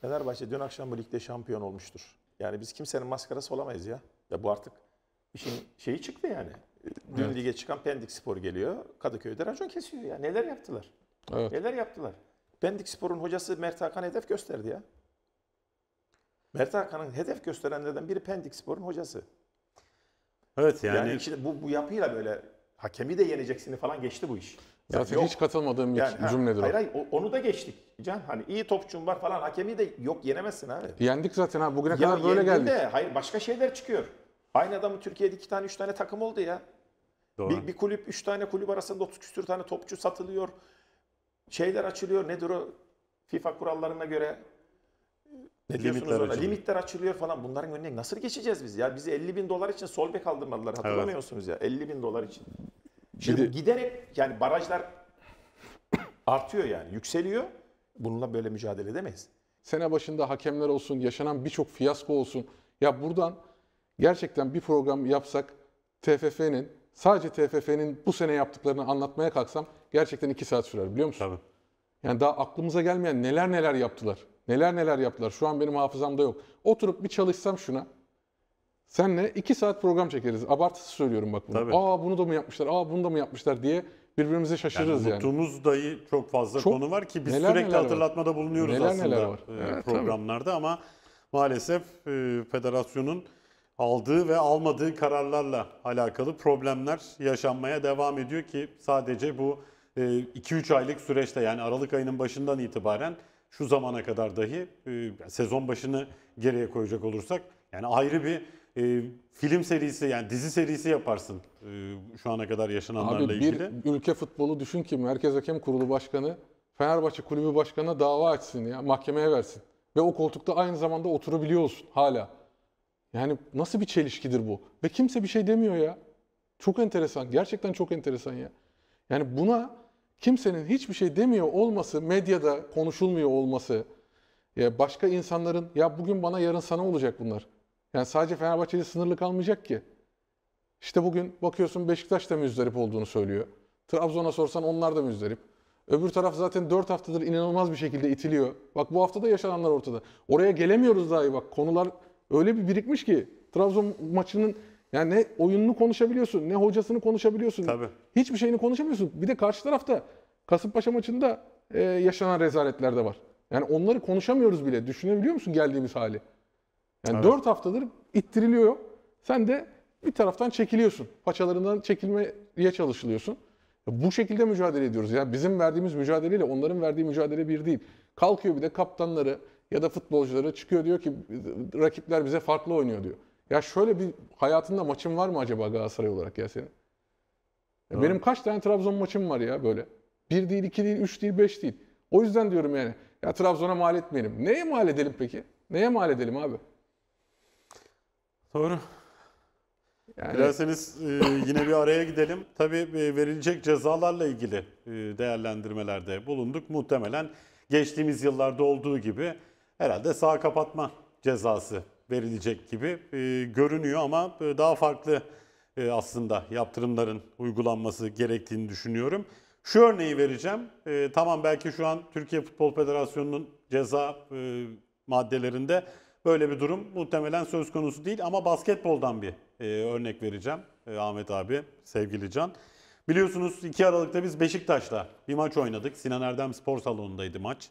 S3: Fenerbahçe dün akşam bu ligde şampiyon olmuştur. Yani biz kimsenin maskarası olamayız ya. Ya bu artık işin şeyi çıktı yani. Dün evet. lige çıkan Pendik Spor geliyor. Kadıköy'de racon kesiyor ya. Neler yaptılar? Evet. Neler yaptılar? Pendik Spor'un hocası Mert Hakan hedef gösterdi ya. Mert Hakan'ın hedef gösterenlerden biri Pendik Spor'un hocası. Evet yani. Yani işte bu, bu yapıyla böyle hakemi de yeneceksini falan geçti bu iş. Zaten yok. hiç katılmadığım bir yani, cümledir hayır, o. Hayır onu da geçtik. Can hani iyi topçun var falan hakemi de yok yenemezsin abi.
S2: Yendik zaten ha bugüne ya kadar böyle geldik. De,
S3: hayır başka şeyler çıkıyor. Aynı adamı Türkiye'de iki tane üç tane takım oldu ya. Doğru. Bir, bir kulüp üç tane kulüp arasında 30 küsür tane topçu satılıyor. Şeyler açılıyor nedir o? FIFA kurallarına göre ne limitler ona, açılıyor. Limitler açılıyor falan. Bunların önüne nasıl geçeceğiz biz? Ya bizi 50 bin dolar için sol bek aldırmadılar. Hatırlamıyorsunuz evet. ya. 50 bin dolar için. Şimdi, Şimdi giderek yani barajlar artıyor yani. Yükseliyor. Bununla böyle mücadele edemeyiz. Sene başında hakemler olsun,
S2: yaşanan birçok fiyasko olsun. Ya buradan gerçekten bir program yapsak TFF'nin sadece TFF'nin bu sene yaptıklarını anlatmaya kalksam gerçekten iki saat sürer biliyor musun? Tabii. Yani daha aklımıza gelmeyen neler neler yaptılar. Neler neler yaptılar. Şu an benim hafızamda yok. Oturup bir çalışsam şuna. Senle iki saat program çekeriz. Abartısı söylüyorum bak bunu. Tabii. Aa bunu da mı yapmışlar? Aa bunu da mı yapmışlar diye birbirimize şaşırırız yani. Unuttuğumuz yani. dahi
S1: çok fazla çok, konu var ki biz neler, sürekli neler hatırlatmada var. bulunuyoruz neler, aslında neler var. E, evet, programlarda tabii. ama maalesef e, federasyonun aldığı ve almadığı kararlarla alakalı problemler yaşanmaya devam ediyor ki sadece bu 2-3 e, aylık süreçte yani Aralık ayının başından itibaren şu zamana kadar dahi e, sezon başını geriye koyacak olursak yani ayrı bir e, film serisi yani dizi serisi yaparsın e, şu ana kadar yaşananlarla Abi, bir ilgili. Bir ülke futbolu düşün ki Merkez Hakem Kurulu
S2: Başkanı Fenerbahçe Kulübü Başkanı'na dava açsın ya mahkemeye versin. Ve o koltukta aynı zamanda oturabiliyorsun hala. Yani nasıl bir çelişkidir bu? Ve kimse bir şey demiyor ya. Çok enteresan. Gerçekten çok enteresan ya. Yani buna kimsenin hiçbir şey demiyor olması, medyada konuşulmuyor olması, ya başka insanların ya bugün bana yarın sana olacak bunlar. Yani sadece Fenerbahçe'de sınırlı kalmayacak ki. İşte bugün bakıyorsun Beşiktaş da müzdarip olduğunu söylüyor. Trabzon'a sorsan onlar da müzdarip. Öbür taraf zaten 4 haftadır inanılmaz bir şekilde itiliyor. Bak bu hafta da yaşananlar ortada. Oraya gelemiyoruz dahi bak. Konular öyle bir birikmiş ki. Trabzon maçının yani ne oyununu konuşabiliyorsun, ne hocasını konuşabiliyorsun. Tabii. Hiçbir şeyini konuşamıyorsun. Bir de karşı tarafta Kasımpaşa maçında e, yaşanan rezaletler de var. Yani onları konuşamıyoruz bile. Düşünebiliyor musun geldiğimiz hali? Yani evet. haftadır ittiriliyor. Sen de bir taraftan çekiliyorsun. Paçalarından çekilmeye çalışılıyorsun. Bu şekilde mücadele ediyoruz. Yani bizim verdiğimiz mücadeleyle onların verdiği mücadele bir değil. Kalkıyor bir de kaptanları ya da futbolcuları çıkıyor diyor ki rakipler bize farklı oynuyor diyor. Ya şöyle bir hayatında maçın var mı acaba Galatasaray olarak ya senin? Ya benim kaç tane Trabzon maçım var ya böyle. Bir değil, iki değil, üç değil, beş değil. O yüzden diyorum yani. Ya Trabzon'a mal etmeyelim. Neye mal edelim peki? Neye mal
S1: edelim abi? Doğru. Yani... Dilerseniz e, yine bir araya gidelim. Tabii e, verilecek cezalarla ilgili e, değerlendirmelerde bulunduk. Muhtemelen geçtiğimiz yıllarda olduğu gibi herhalde sağ kapatma cezası verilecek gibi e, görünüyor ama e, daha farklı e, aslında yaptırımların uygulanması gerektiğini düşünüyorum. Şu örneği vereceğim. tamam belki şu an Türkiye Futbol Federasyonu'nun ceza maddelerinde böyle bir durum muhtemelen söz konusu değil ama basketboldan bir örnek vereceğim Ahmet abi, sevgili Can. Biliyorsunuz 2 Aralık'ta biz Beşiktaş'la bir maç oynadık. Sinan Erdem Spor Salonu'ndaydı maç.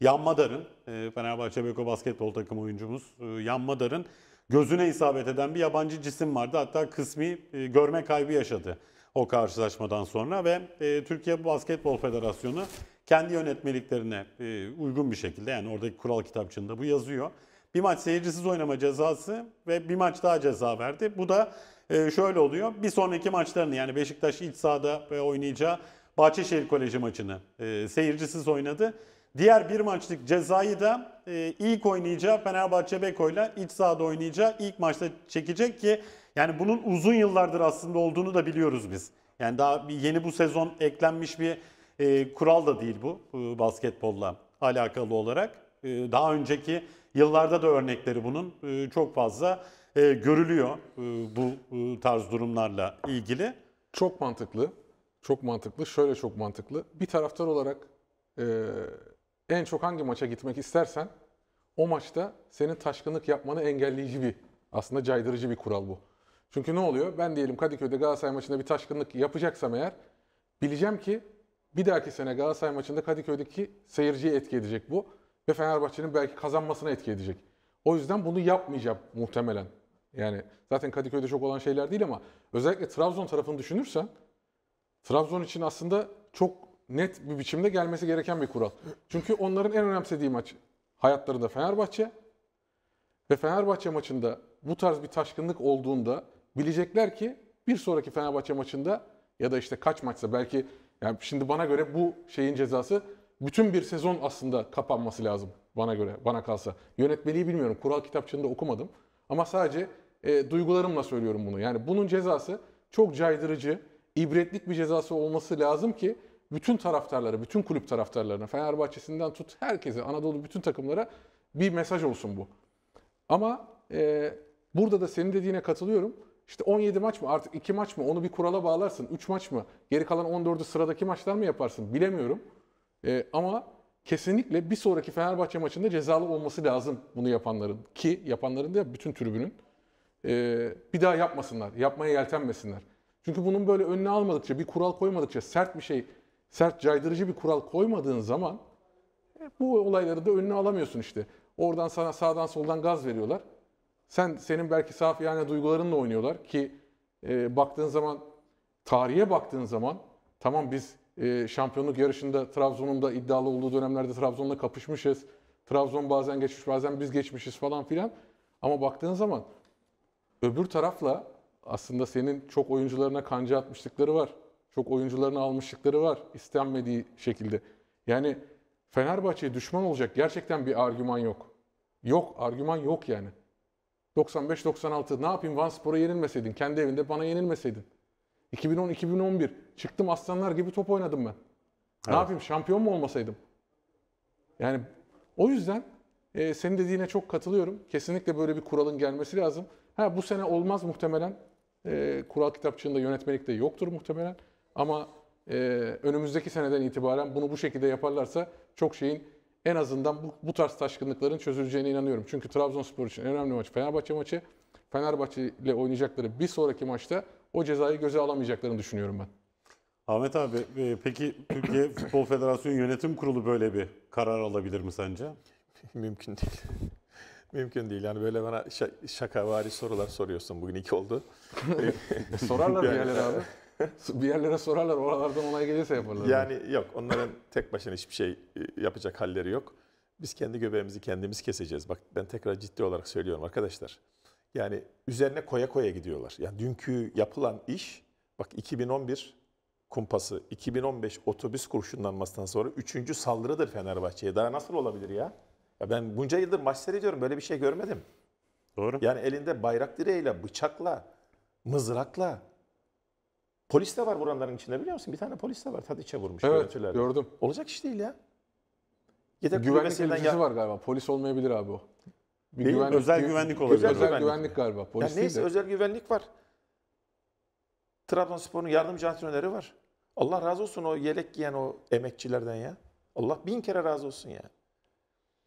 S1: Yan Madarın, e, Fenerbahçe Beko basketbol takım oyuncumuz e, Yan Madarın gözüne isabet eden bir yabancı cisim vardı. Hatta kısmi e, görme kaybı yaşadı o karşılaşmadan sonra ve Türkiye Basketbol Federasyonu kendi yönetmeliklerine uygun bir şekilde yani oradaki kural kitapçığında bu yazıyor. Bir maç seyircisiz oynama cezası ve bir maç daha ceza verdi. Bu da şöyle oluyor. Bir sonraki maçlarını yani Beşiktaş iç sahada oynayacağı Bahçeşehir Koleji maçını seyircisiz oynadı. Diğer bir maçlık cezayı da e, ilk oynayacağı Fenerbahçe Beko'yla iç sahada oynayacağı ilk maçta çekecek ki yani bunun uzun yıllardır aslında olduğunu da biliyoruz biz. Yani daha yeni bu sezon eklenmiş bir e, kural da değil bu e, basketbolla alakalı olarak. E, daha önceki yıllarda da örnekleri bunun e, çok fazla e, görülüyor e, bu e, tarz durumlarla ilgili. Çok mantıklı. Çok mantıklı. Şöyle çok mantıklı. Bir taraftar olarak
S2: e, en çok hangi maça gitmek istersen o maçta senin taşkınlık yapmanı engelleyici bir aslında caydırıcı bir kural bu. Çünkü ne oluyor? Ben diyelim Kadıköy'de Galatasaray maçında bir taşkınlık yapacaksam eğer bileceğim ki bir dahaki sene Galatasaray maçında Kadıköy'deki seyirciye etki edecek bu ve Fenerbahçe'nin belki kazanmasına etki edecek. O yüzden bunu yapmayacağım muhtemelen. Yani zaten Kadıköy'de çok olan şeyler değil ama özellikle Trabzon tarafını düşünürsen Trabzon için aslında çok net bir biçimde gelmesi gereken bir kural. Çünkü onların en önemsediği maç hayatlarında Fenerbahçe ve Fenerbahçe maçında bu tarz bir taşkınlık olduğunda bilecekler ki bir sonraki Fenerbahçe maçında ya da işte kaç maçsa belki yani şimdi bana göre bu şeyin cezası bütün bir sezon aslında kapanması lazım bana göre bana kalsa. Yönetmeliği bilmiyorum. Kural kitapçığında okumadım. Ama sadece e, duygularımla söylüyorum bunu. Yani bunun cezası çok caydırıcı, ibretlik bir cezası olması lazım ki bütün taraftarları, bütün kulüp taraftarlarına, Fenerbahçe'sinden tut herkese, Anadolu bütün takımlara bir mesaj olsun bu. Ama e, burada da senin dediğine katılıyorum. İşte 17 maç mı artık 2 maç mı onu bir kurala bağlarsın. 3 maç mı geri kalan 14'ü sıradaki maçlar mı yaparsın bilemiyorum. E, ama kesinlikle bir sonraki Fenerbahçe maçında cezalı olması lazım bunu yapanların. Ki yapanların da bütün tribünün. E, bir daha yapmasınlar, yapmaya yeltenmesinler. Çünkü bunun böyle önüne almadıkça, bir kural koymadıkça, sert bir şey sert caydırıcı bir kural koymadığın zaman e, bu olayları da önüne alamıyorsun işte. Oradan sana sağdan soldan gaz veriyorlar. Sen senin belki saf safiyane duygularınla oynuyorlar ki e, baktığın zaman tarihe baktığın zaman tamam biz e, şampiyonluk yarışında Trabzon'un da iddialı olduğu dönemlerde Trabzon'la kapışmışız. Trabzon bazen geçmiş bazen biz geçmişiz falan filan. Ama baktığın zaman öbür tarafla aslında senin çok oyuncularına kanca atmışlıkları var. Çok oyuncularını almışlıkları var istenmediği şekilde. Yani Fenerbahçe'ye düşman olacak gerçekten bir argüman yok. Yok, argüman yok yani. 95-96 ne yapayım Van Spor'a yenilmeseydin, kendi evinde bana yenilmeseydin. 2010-2011 çıktım aslanlar gibi top oynadım ben. Evet. Ne yapayım şampiyon mu olmasaydım? Yani o yüzden e, senin dediğine çok katılıyorum. Kesinlikle böyle bir kuralın gelmesi lazım. Ha bu sene olmaz muhtemelen. E, kural kitapçığında yönetmelikte yoktur muhtemelen. Ama e, önümüzdeki seneden itibaren bunu bu şekilde yaparlarsa çok şeyin en azından bu, bu tarz taşkınlıkların çözüleceğine inanıyorum. Çünkü Trabzonspor için önemli maç Fenerbahçe maçı. Fenerbahçe ile oynayacakları bir sonraki maçta o cezayı
S1: göze alamayacaklarını düşünüyorum ben. Ahmet abi e, peki Türkiye Futbol Federasyonu Yönetim Kurulu böyle bir karar alabilir mi sence?
S3: Mümkün değil. Mümkün değil. Yani böyle bana şakavari sorular soruyorsun. Bugün iki oldu. Sorarlar bir yerler abi. bir yerlere sorarlar oralardan olay gelirse yaparlar. Yani yok onların tek başına hiçbir şey e, yapacak halleri yok. Biz kendi göbeğimizi kendimiz keseceğiz. Bak ben tekrar ciddi olarak söylüyorum arkadaşlar. Yani üzerine koya koya gidiyorlar. Yani dünkü yapılan iş bak 2011 kumpası, 2015 otobüs kurşunlanmasından sonra 3. saldırıdır Fenerbahçe'ye. Daha nasıl olabilir ya? ya ben bunca yıldır maç seyrediyorum böyle bir şey görmedim. Doğru. Yani elinde bayrak direğiyle, bıçakla, mızrakla Polis de var vuranların içinde biliyor musun? Bir tane polis de var. Tadiç'e vurmuş. Evet gördüm. Olacak iş değil ya. Yedek Güvenlik elbisesi ya... var galiba. Polis olmayabilir abi o.
S2: Bir değil, güvenlik, özel güvenlik olabilir. Özel, güvenlik, güvenlik galiba. Polis yani neyse değil de. özel
S3: güvenlik var. Trabzonspor'un yardımcı antrenörü var. Allah razı olsun o yelek giyen o emekçilerden ya. Allah bin kere razı olsun ya.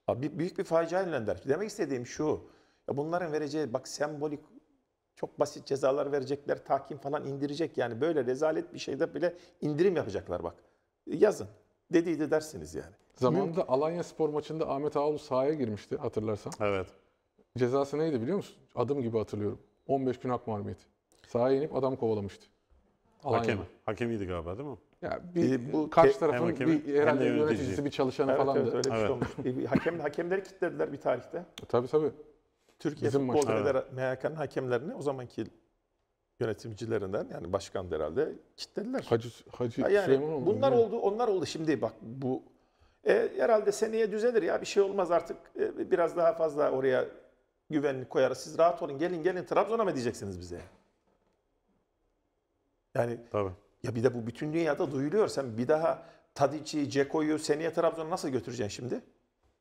S3: Abi büyük bir facia ile der. Demek istediğim şu. Ya bunların vereceği bak sembolik çok basit cezalar verecekler, tahkim falan indirecek yani. Böyle rezalet bir şeyde bile indirim yapacaklar bak. Yazın. Dediydi dersiniz yani. Zamanında Alanya spor maçında Ahmet Ağulu sahaya girmişti hatırlarsan. Evet.
S2: Cezası neydi biliyor musun? Adım gibi hatırlıyorum. 15 gün hak marmiyeti. Sahaya inip adam kovalamıştı.
S1: Alanya'da. Hakem, hakemiydi galiba değil mi? Ya bir, e, bu karşı tarafın hakemi, bir herhalde yöneticisi, bir çalışanı evet, falan evet, öyle bir şey olmuş.
S3: e, hakem, hakemleri kilitlediler bir tarihte. E, tabii tabii. Türkiye Bizim Futbol Federasyonu hakemlerini o zamanki yönetimcilerinden yani başkan herhalde kitlediler. Hacı, Hacı ya yani Süleyman Bunlar oldu, onlar oldu. Şimdi bak bu e, herhalde seneye düzelir ya bir şey olmaz artık. E, biraz daha fazla oraya güvenlik koyarız. Siz rahat olun gelin gelin Trabzon'a mı diyeceksiniz bize? Yani Tabii. ya bir de bu bütün dünyada duyuluyor. Sen bir daha Tadic'i, Ceko'yu seneye Trabzon'a nasıl götüreceksin şimdi?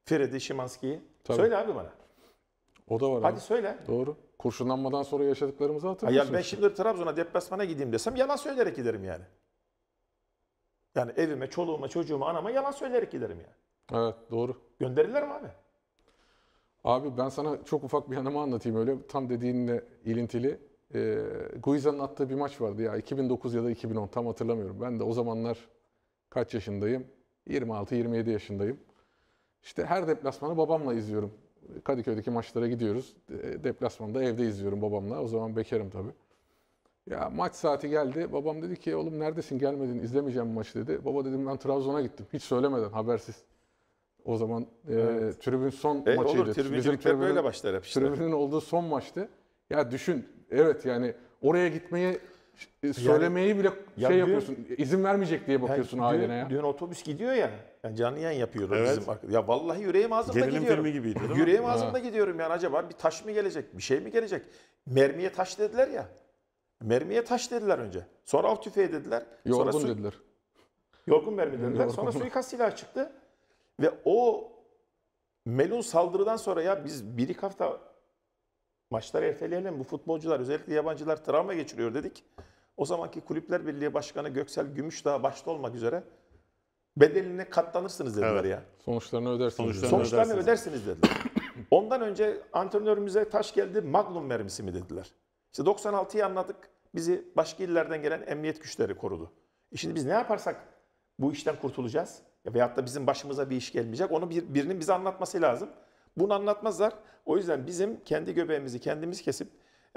S3: Feridi, Şimanski'yi. Söyle abi bana. O da var. Hadi abi. söyle. Doğru. Kurşunlanmadan sonra yaşadıklarımızı hatırlıyorsunuz. Ya ben şimdi Trabzon'a deplasmana gideyim desem yalan söyleyerek giderim yani. Yani evime, çoluğuma, çocuğuma, anama yalan söyleyerek giderim
S2: yani. Evet
S3: doğru. Gönderirler mi abi? Abi ben sana çok
S2: ufak bir anımı anlatayım öyle tam dediğinle ilintili. E, Guiza'nın attığı bir maç vardı ya 2009 ya da 2010 tam hatırlamıyorum. Ben de o zamanlar kaç yaşındayım? 26-27 yaşındayım. İşte her deplasmanı babamla izliyorum. Kadıköy'deki maçlara gidiyoruz. Deplasmanda evde izliyorum babamla. O zaman bekarım tabii. Ya maç saati geldi. Babam dedi ki oğlum neredesin gelmedin izlemeyeceğim maçı dedi. Baba dedim ben Trabzon'a gittim. Hiç söylemeden habersiz. O zaman e, evet. e, tribün son e, maçıydı. Olur tribüncülük tribünün, böyle başlar hep işte. Tribünün olduğu son maçtı. Ya düşün evet yani oraya gitmeye e, söylemeyi yani, bile ya şey dün, yapıyorsun. İzin
S3: vermeyecek diye bakıyorsun yani ailene ya. Dün otobüs gidiyor ya. Yani canlı yayın yapıyorum evet. bizim. Ya vallahi yüreğim ağzımda Gerilim gidiyorum. filmi gibiydi değil mi? Yüreğim ha. gidiyorum yani acaba bir taş mı gelecek? Bir şey mi gelecek? Mermiye taş dediler ya. Mermiye taş dediler önce. Sonra av tüfeği dediler. Yorgun sonra dediler. Yorgun mermi dediler. Yorgun. Sonra suikast silahı çıktı. Ve o melun saldırıdan sonra ya biz bir iki hafta maçlar erteleyelim. Bu futbolcular özellikle yabancılar travma geçiriyor dedik. O zamanki Kulüpler Birliği Başkanı Göksel Gümüş daha başta olmak üzere bedeline katlanırsınız dediler evet. ya.
S2: Sonuçlarını ödersiniz. Sonuçlarını, Sonuçlarını ödersiniz.
S3: ödersiniz dediler. Ondan önce antrenörümüze taş geldi Magnum mermisi mi dediler. İşte 96'yı anladık. Bizi başka illerden gelen emniyet güçleri korudu. E şimdi biz ne yaparsak bu işten kurtulacağız? Ya veyahut da bizim başımıza bir iş gelmeyecek. Onu bir, birinin bize anlatması lazım. Bunu anlatmazlar. O yüzden bizim kendi göbeğimizi kendimiz kesip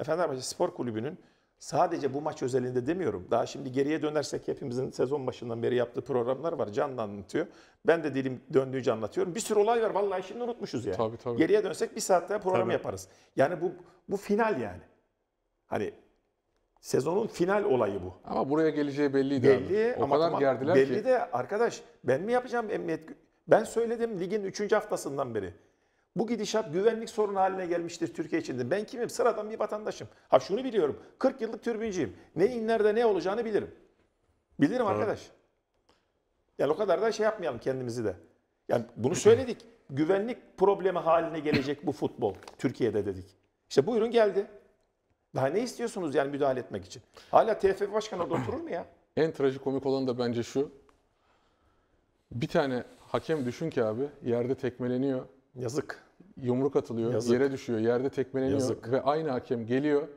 S3: Fenerbahçe Spor Kulübü'nün sadece bu maç özelinde demiyorum. Daha şimdi geriye dönersek hepimizin sezon başından beri yaptığı programlar var. Canlı anlatıyor. Ben de dilim döndüğünce anlatıyorum. Bir sürü olay var. Vallahi şimdi unutmuşuz yani. Tabii, tabii. Geriye dönsek bir saat daha program tabii. yaparız. Yani bu bu final yani. Hani sezonun final olayı bu. Ama buraya geleceği belliydi belli, abi. O ama kadar gerdiler belli ki. Belli de arkadaş ben mi yapacağım emniyet? Ben söyledim ligin 3. haftasından beri. Bu gidişat güvenlik sorunu haline gelmiştir Türkiye içinde. Ben kimim? Sıradan bir vatandaşım. Ha şunu biliyorum. 40 yıllık türbüncüyüm. Ne inlerde ne olacağını bilirim. Bilirim evet. arkadaş. Yani o kadar da şey yapmayalım kendimizi de. Yani bunu söyledik. Güvenlik problemi haline gelecek bu futbol Türkiye'de dedik. İşte buyurun geldi. Daha ne istiyorsunuz yani müdahale etmek için? Hala TFF başkanı orada oturur mu ya? En trajikomik olan da bence şu. Bir tane
S2: hakem düşün ki abi yerde tekmeleniyor. Yazık yumruk atılıyor, Yazık. yere düşüyor, yerde tekmeleniyor Yazık. ve aynı hakem geliyor.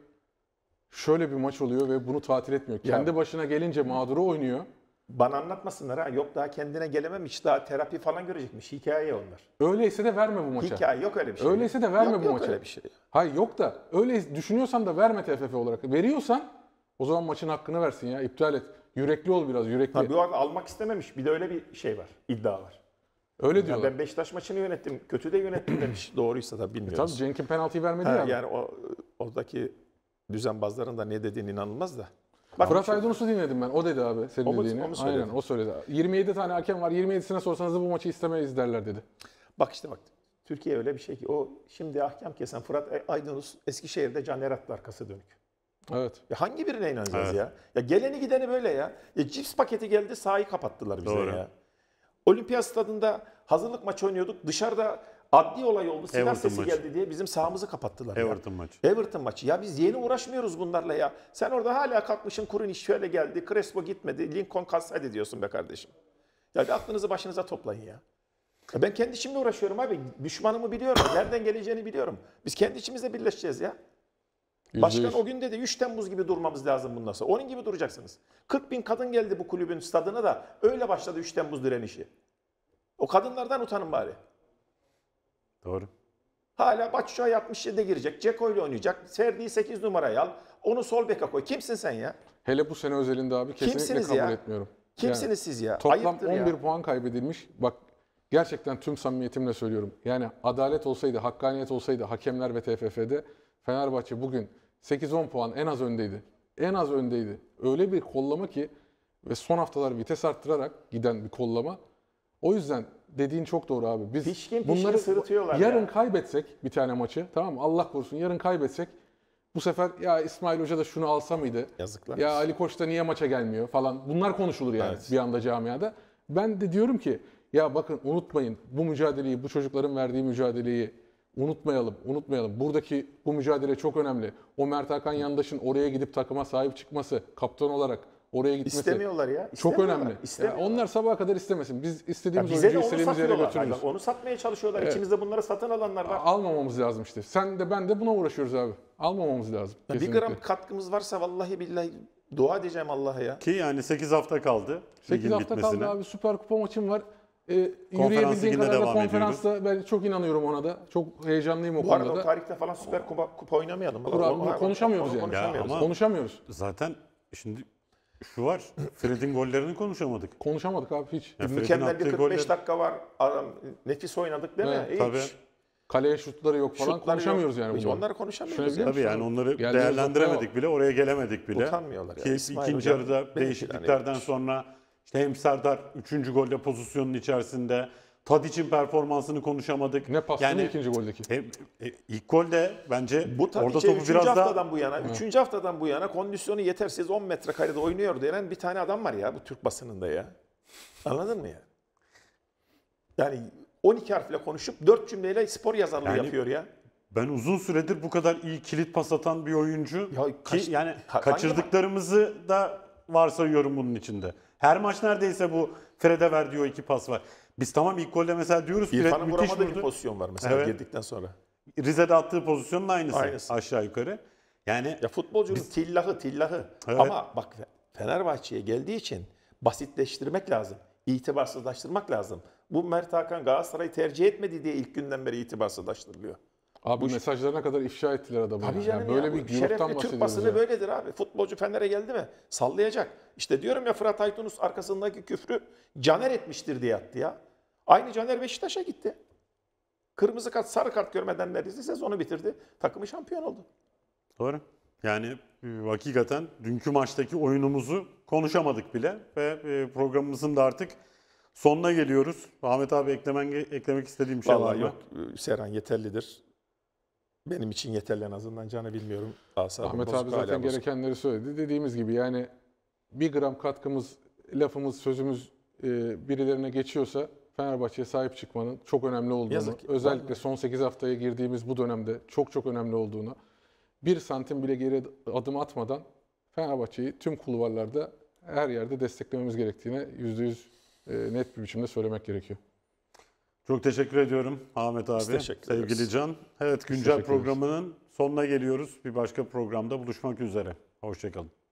S2: Şöyle bir maç oluyor ve bunu tatil etmiyor. Ya. Kendi
S3: başına gelince mağduru oynuyor. Bana anlatmasınlar ha. Yok daha kendine gelememiş. Daha terapi falan görecekmiş. Hikaye onlar. Öyleyse de verme bu maça. Hikaye yok öyle bir şey. Öyleyse de verme yok, bu yok maça. Yok öyle bir
S2: şey. Hayır yok da öyle düşünüyorsan da verme TFF olarak. Veriyorsan o zaman maçın hakkını
S3: versin ya. iptal et. Yürekli ol biraz yürekli. Tabii o almak istememiş. Bir de öyle bir şey var. İddia var. Öyle diyor. diyorlar. Ben Beşiktaş maçını yönettim. Kötü de yönettim demiş. Doğruysa da e bilmiyoruz. E tabii Cenk'in penaltıyı vermedi ha, yani. Yani o, oradaki düzenbazların da ne dediğini inanılmaz da. Bak, Fırat Aydınus'u dinledim ben. O dedi abi senin o, dediğini. Onu söyledi. Aynen o söyledi.
S2: 27 tane hakem var. 27'sine sorsanız
S3: da bu maçı istemeyiz derler dedi. Bak işte bak. Türkiye öyle bir şey ki o şimdi ahkam kesen Fırat Aydınus Eskişehir'de Caner Atlı arkası dönük. Evet. Ya e hangi birine inanacağız evet. ya? Ya geleni gideni böyle ya. Ya e cips paketi geldi sahayı kapattılar bize Doğru. ya. Olimpiyat stadında hazırlık maçı oynuyorduk. Dışarıda adli olay oldu. Silah Everton sesi maçı. geldi diye bizim sahamızı kapattılar. Everton ya. maçı. Everton maçı. Ya biz yeni uğraşmıyoruz bunlarla ya. Sen orada hala kalkmışın kurun iş şöyle geldi. Crespo gitmedi. Lincoln kalsaydı diyorsun be kardeşim. Ya bir aklınızı başınıza toplayın ya. ya ben kendi işimle uğraşıyorum abi. Düşmanımı biliyorum. Nereden geleceğini biliyorum. Biz kendi içimizle birleşeceğiz ya. Başkan o gün dedi 3 Temmuz gibi durmamız lazım bundan sonra. Onun gibi duracaksınız. 40 bin kadın geldi bu kulübün stadına da öyle başladı 3 Temmuz direnişi. O kadınlardan utanın bari. Doğru. Hala Batşu'a 67'de girecek. Ceko ile oynayacak. Serdi'yi 8 numaraya al. Onu sol beka koy. Kimsin sen ya? Hele
S2: bu sene özelinde abi
S3: kesinlikle Kimsiniz kabul ya? etmiyorum. Kimsiniz yani, siz ya? Toplam Ayıptır 11 ya. puan kaybedilmiş.
S2: Bak gerçekten tüm samimiyetimle söylüyorum. Yani adalet olsaydı, hakkaniyet olsaydı hakemler ve TFF'de Fenerbahçe bugün 8-10 puan en az öndeydi. En az öndeydi. Öyle bir kollama ki ve son haftalar vites arttırarak giden bir kollama. O yüzden dediğin çok doğru abi. Biz pişkin pişkin bunları sırıtıyorlar yarın yani. kaybetsek bir tane maçı tamam mı? Allah korusun yarın kaybetsek bu sefer ya İsmail Hoca da şunu alsa mıydı? Yazıklar. Ya Ali Koç da niye maça gelmiyor falan. Bunlar konuşulur yani evet. bir anda camiada. Ben de diyorum ki ya bakın unutmayın bu mücadeleyi, bu çocukların verdiği mücadeleyi Unutmayalım, unutmayalım. Buradaki bu mücadele çok önemli. O Mert Hakan Yandaş'ın oraya gidip takıma sahip çıkması, kaptan olarak oraya gitmesi İstemiyorlar ya. Çok önemli. İstemiyorlar. Yani onlar sabah kadar istemesin. Biz istediğimiz ya oyuncuyu onu istediğimiz yere götürürüz. onu
S3: satmaya çalışıyorlar. Evet.
S2: İçimizde bunları satın alanlar var. Almamamız lazım işte. Sen de
S1: ben de buna uğraşıyoruz abi. Almamamız lazım. Ya bir gram katkımız varsa vallahi billahi dua edeceğim Allah'a ya. Ki yani 8 hafta kaldı. 8 hafta bitmesine. kaldı
S2: abi. Süper Kupa maçım var e, yürüyebildiğin kadarıyla devam konferansta ben çok inanıyorum ona da. Çok heyecanlıyım o Bu arada o
S1: tarihte
S3: falan Süper Kupa, kupa oynamayalım. Bura, Bura, bu, konuşamıyoruz yani. Konuşamıyoruz. Ya ama konuşamıyoruz.
S1: Zaten şimdi şu var. Fred'in gollerini konuşamadık. Konuşamadık abi hiç. Ya Mükemmel bir 45 goller...
S3: dakika var. Adam, nefis oynadık değil mi? hiç. Tabii. Kaleye şutları yok falan şutları konuşamıyoruz yok. yani. Hiç onları konuşamıyoruz.
S1: Şöyle, yani. Tabii yani onları Geldiğimiz değerlendiremedik bile, oraya gelemedik bile. Utanmıyorlar yani. Ki yarıda değişikliklerden sonra işte hem Serdar 3. golde pozisyonun içerisinde. Tadic'in performansını konuşamadık. Ne pastı yani, ikinci goldeki? Hem, e, ilk golde bence bu orada şey, topu üçüncü biraz haftadan daha... bu yana, Üçüncü
S3: haftadan bu yana kondisyonu yetersiz 10 metrekarede oynuyor denen bir tane adam var ya bu Türk basınında ya. Anladın mı ya? Yani 12 harfle konuşup 4 cümleyle spor yazarlığı yani, yapıyor ya.
S1: Ben uzun süredir bu kadar iyi kilit pas atan bir oyuncu ya, kaç, ki yani ka kaçırdıklarımızı da varsayıyorum bunun içinde. Her maç neredeyse bu Fred'e ver diyor iki pas var. Biz tamam ilk golde mesela diyoruz ki Fred müthiş vurdu. bir pozisyon var mesela evet. girdikten sonra. Rize'de attığı pozisyonun
S3: aynısı, aynısı. aşağı yukarı. Yani ya futbolcunun biz... tillahı tillahı. Evet. Ama bak Fenerbahçe'ye geldiği için basitleştirmek lazım. İtibarsızlaştırmak lazım. Bu Mert Hakan Galatasaray'ı tercih etmedi diye ilk günden beri itibarsızlaştırılıyor. Abi bu mesajlarına kadar ifşa ettiler adamı. Tabii canım yani böyle ya, bir gruptan Türk basını ya. böyledir abi. Futbolcu Fener'e geldi mi sallayacak. İşte diyorum ya Fırat Aytunus arkasındaki küfrü Caner etmiştir diye attı ya. Aynı Caner Beşiktaş'a gitti. Kırmızı kart, sarı kart görmeden neredeyse sezonu bitirdi. Takımı şampiyon oldu.
S1: Doğru. Yani e, hakikaten dünkü maçtaki oyunumuzu konuşamadık bile ve e, programımızın da artık sonuna geliyoruz. Ahmet abi eklemen, eklemek istediğim bir şey Vallahi var mı? yok
S3: Serhan yeterlidir benim için yeterli en azından canı bilmiyorum. Asabım Ahmet abi zaten bozuk.
S1: gerekenleri söyledi. Dediğimiz gibi yani
S2: bir gram katkımız, lafımız, sözümüz e, birilerine geçiyorsa Fenerbahçe'ye sahip çıkmanın çok önemli olduğunu, Yazık. özellikle son 8 haftaya girdiğimiz bu dönemde çok çok önemli olduğunu, bir santim bile geri adım atmadan Fenerbahçe'yi tüm kulvarlarda her yerde desteklememiz gerektiğine %100 e, net bir biçimde söylemek gerekiyor.
S1: Çok teşekkür ediyorum Ahmet abi. Teşekkür Sevgili ederiz. Can. Evet güncel programının sonuna geliyoruz. Bir başka programda buluşmak üzere. Hoşçakalın.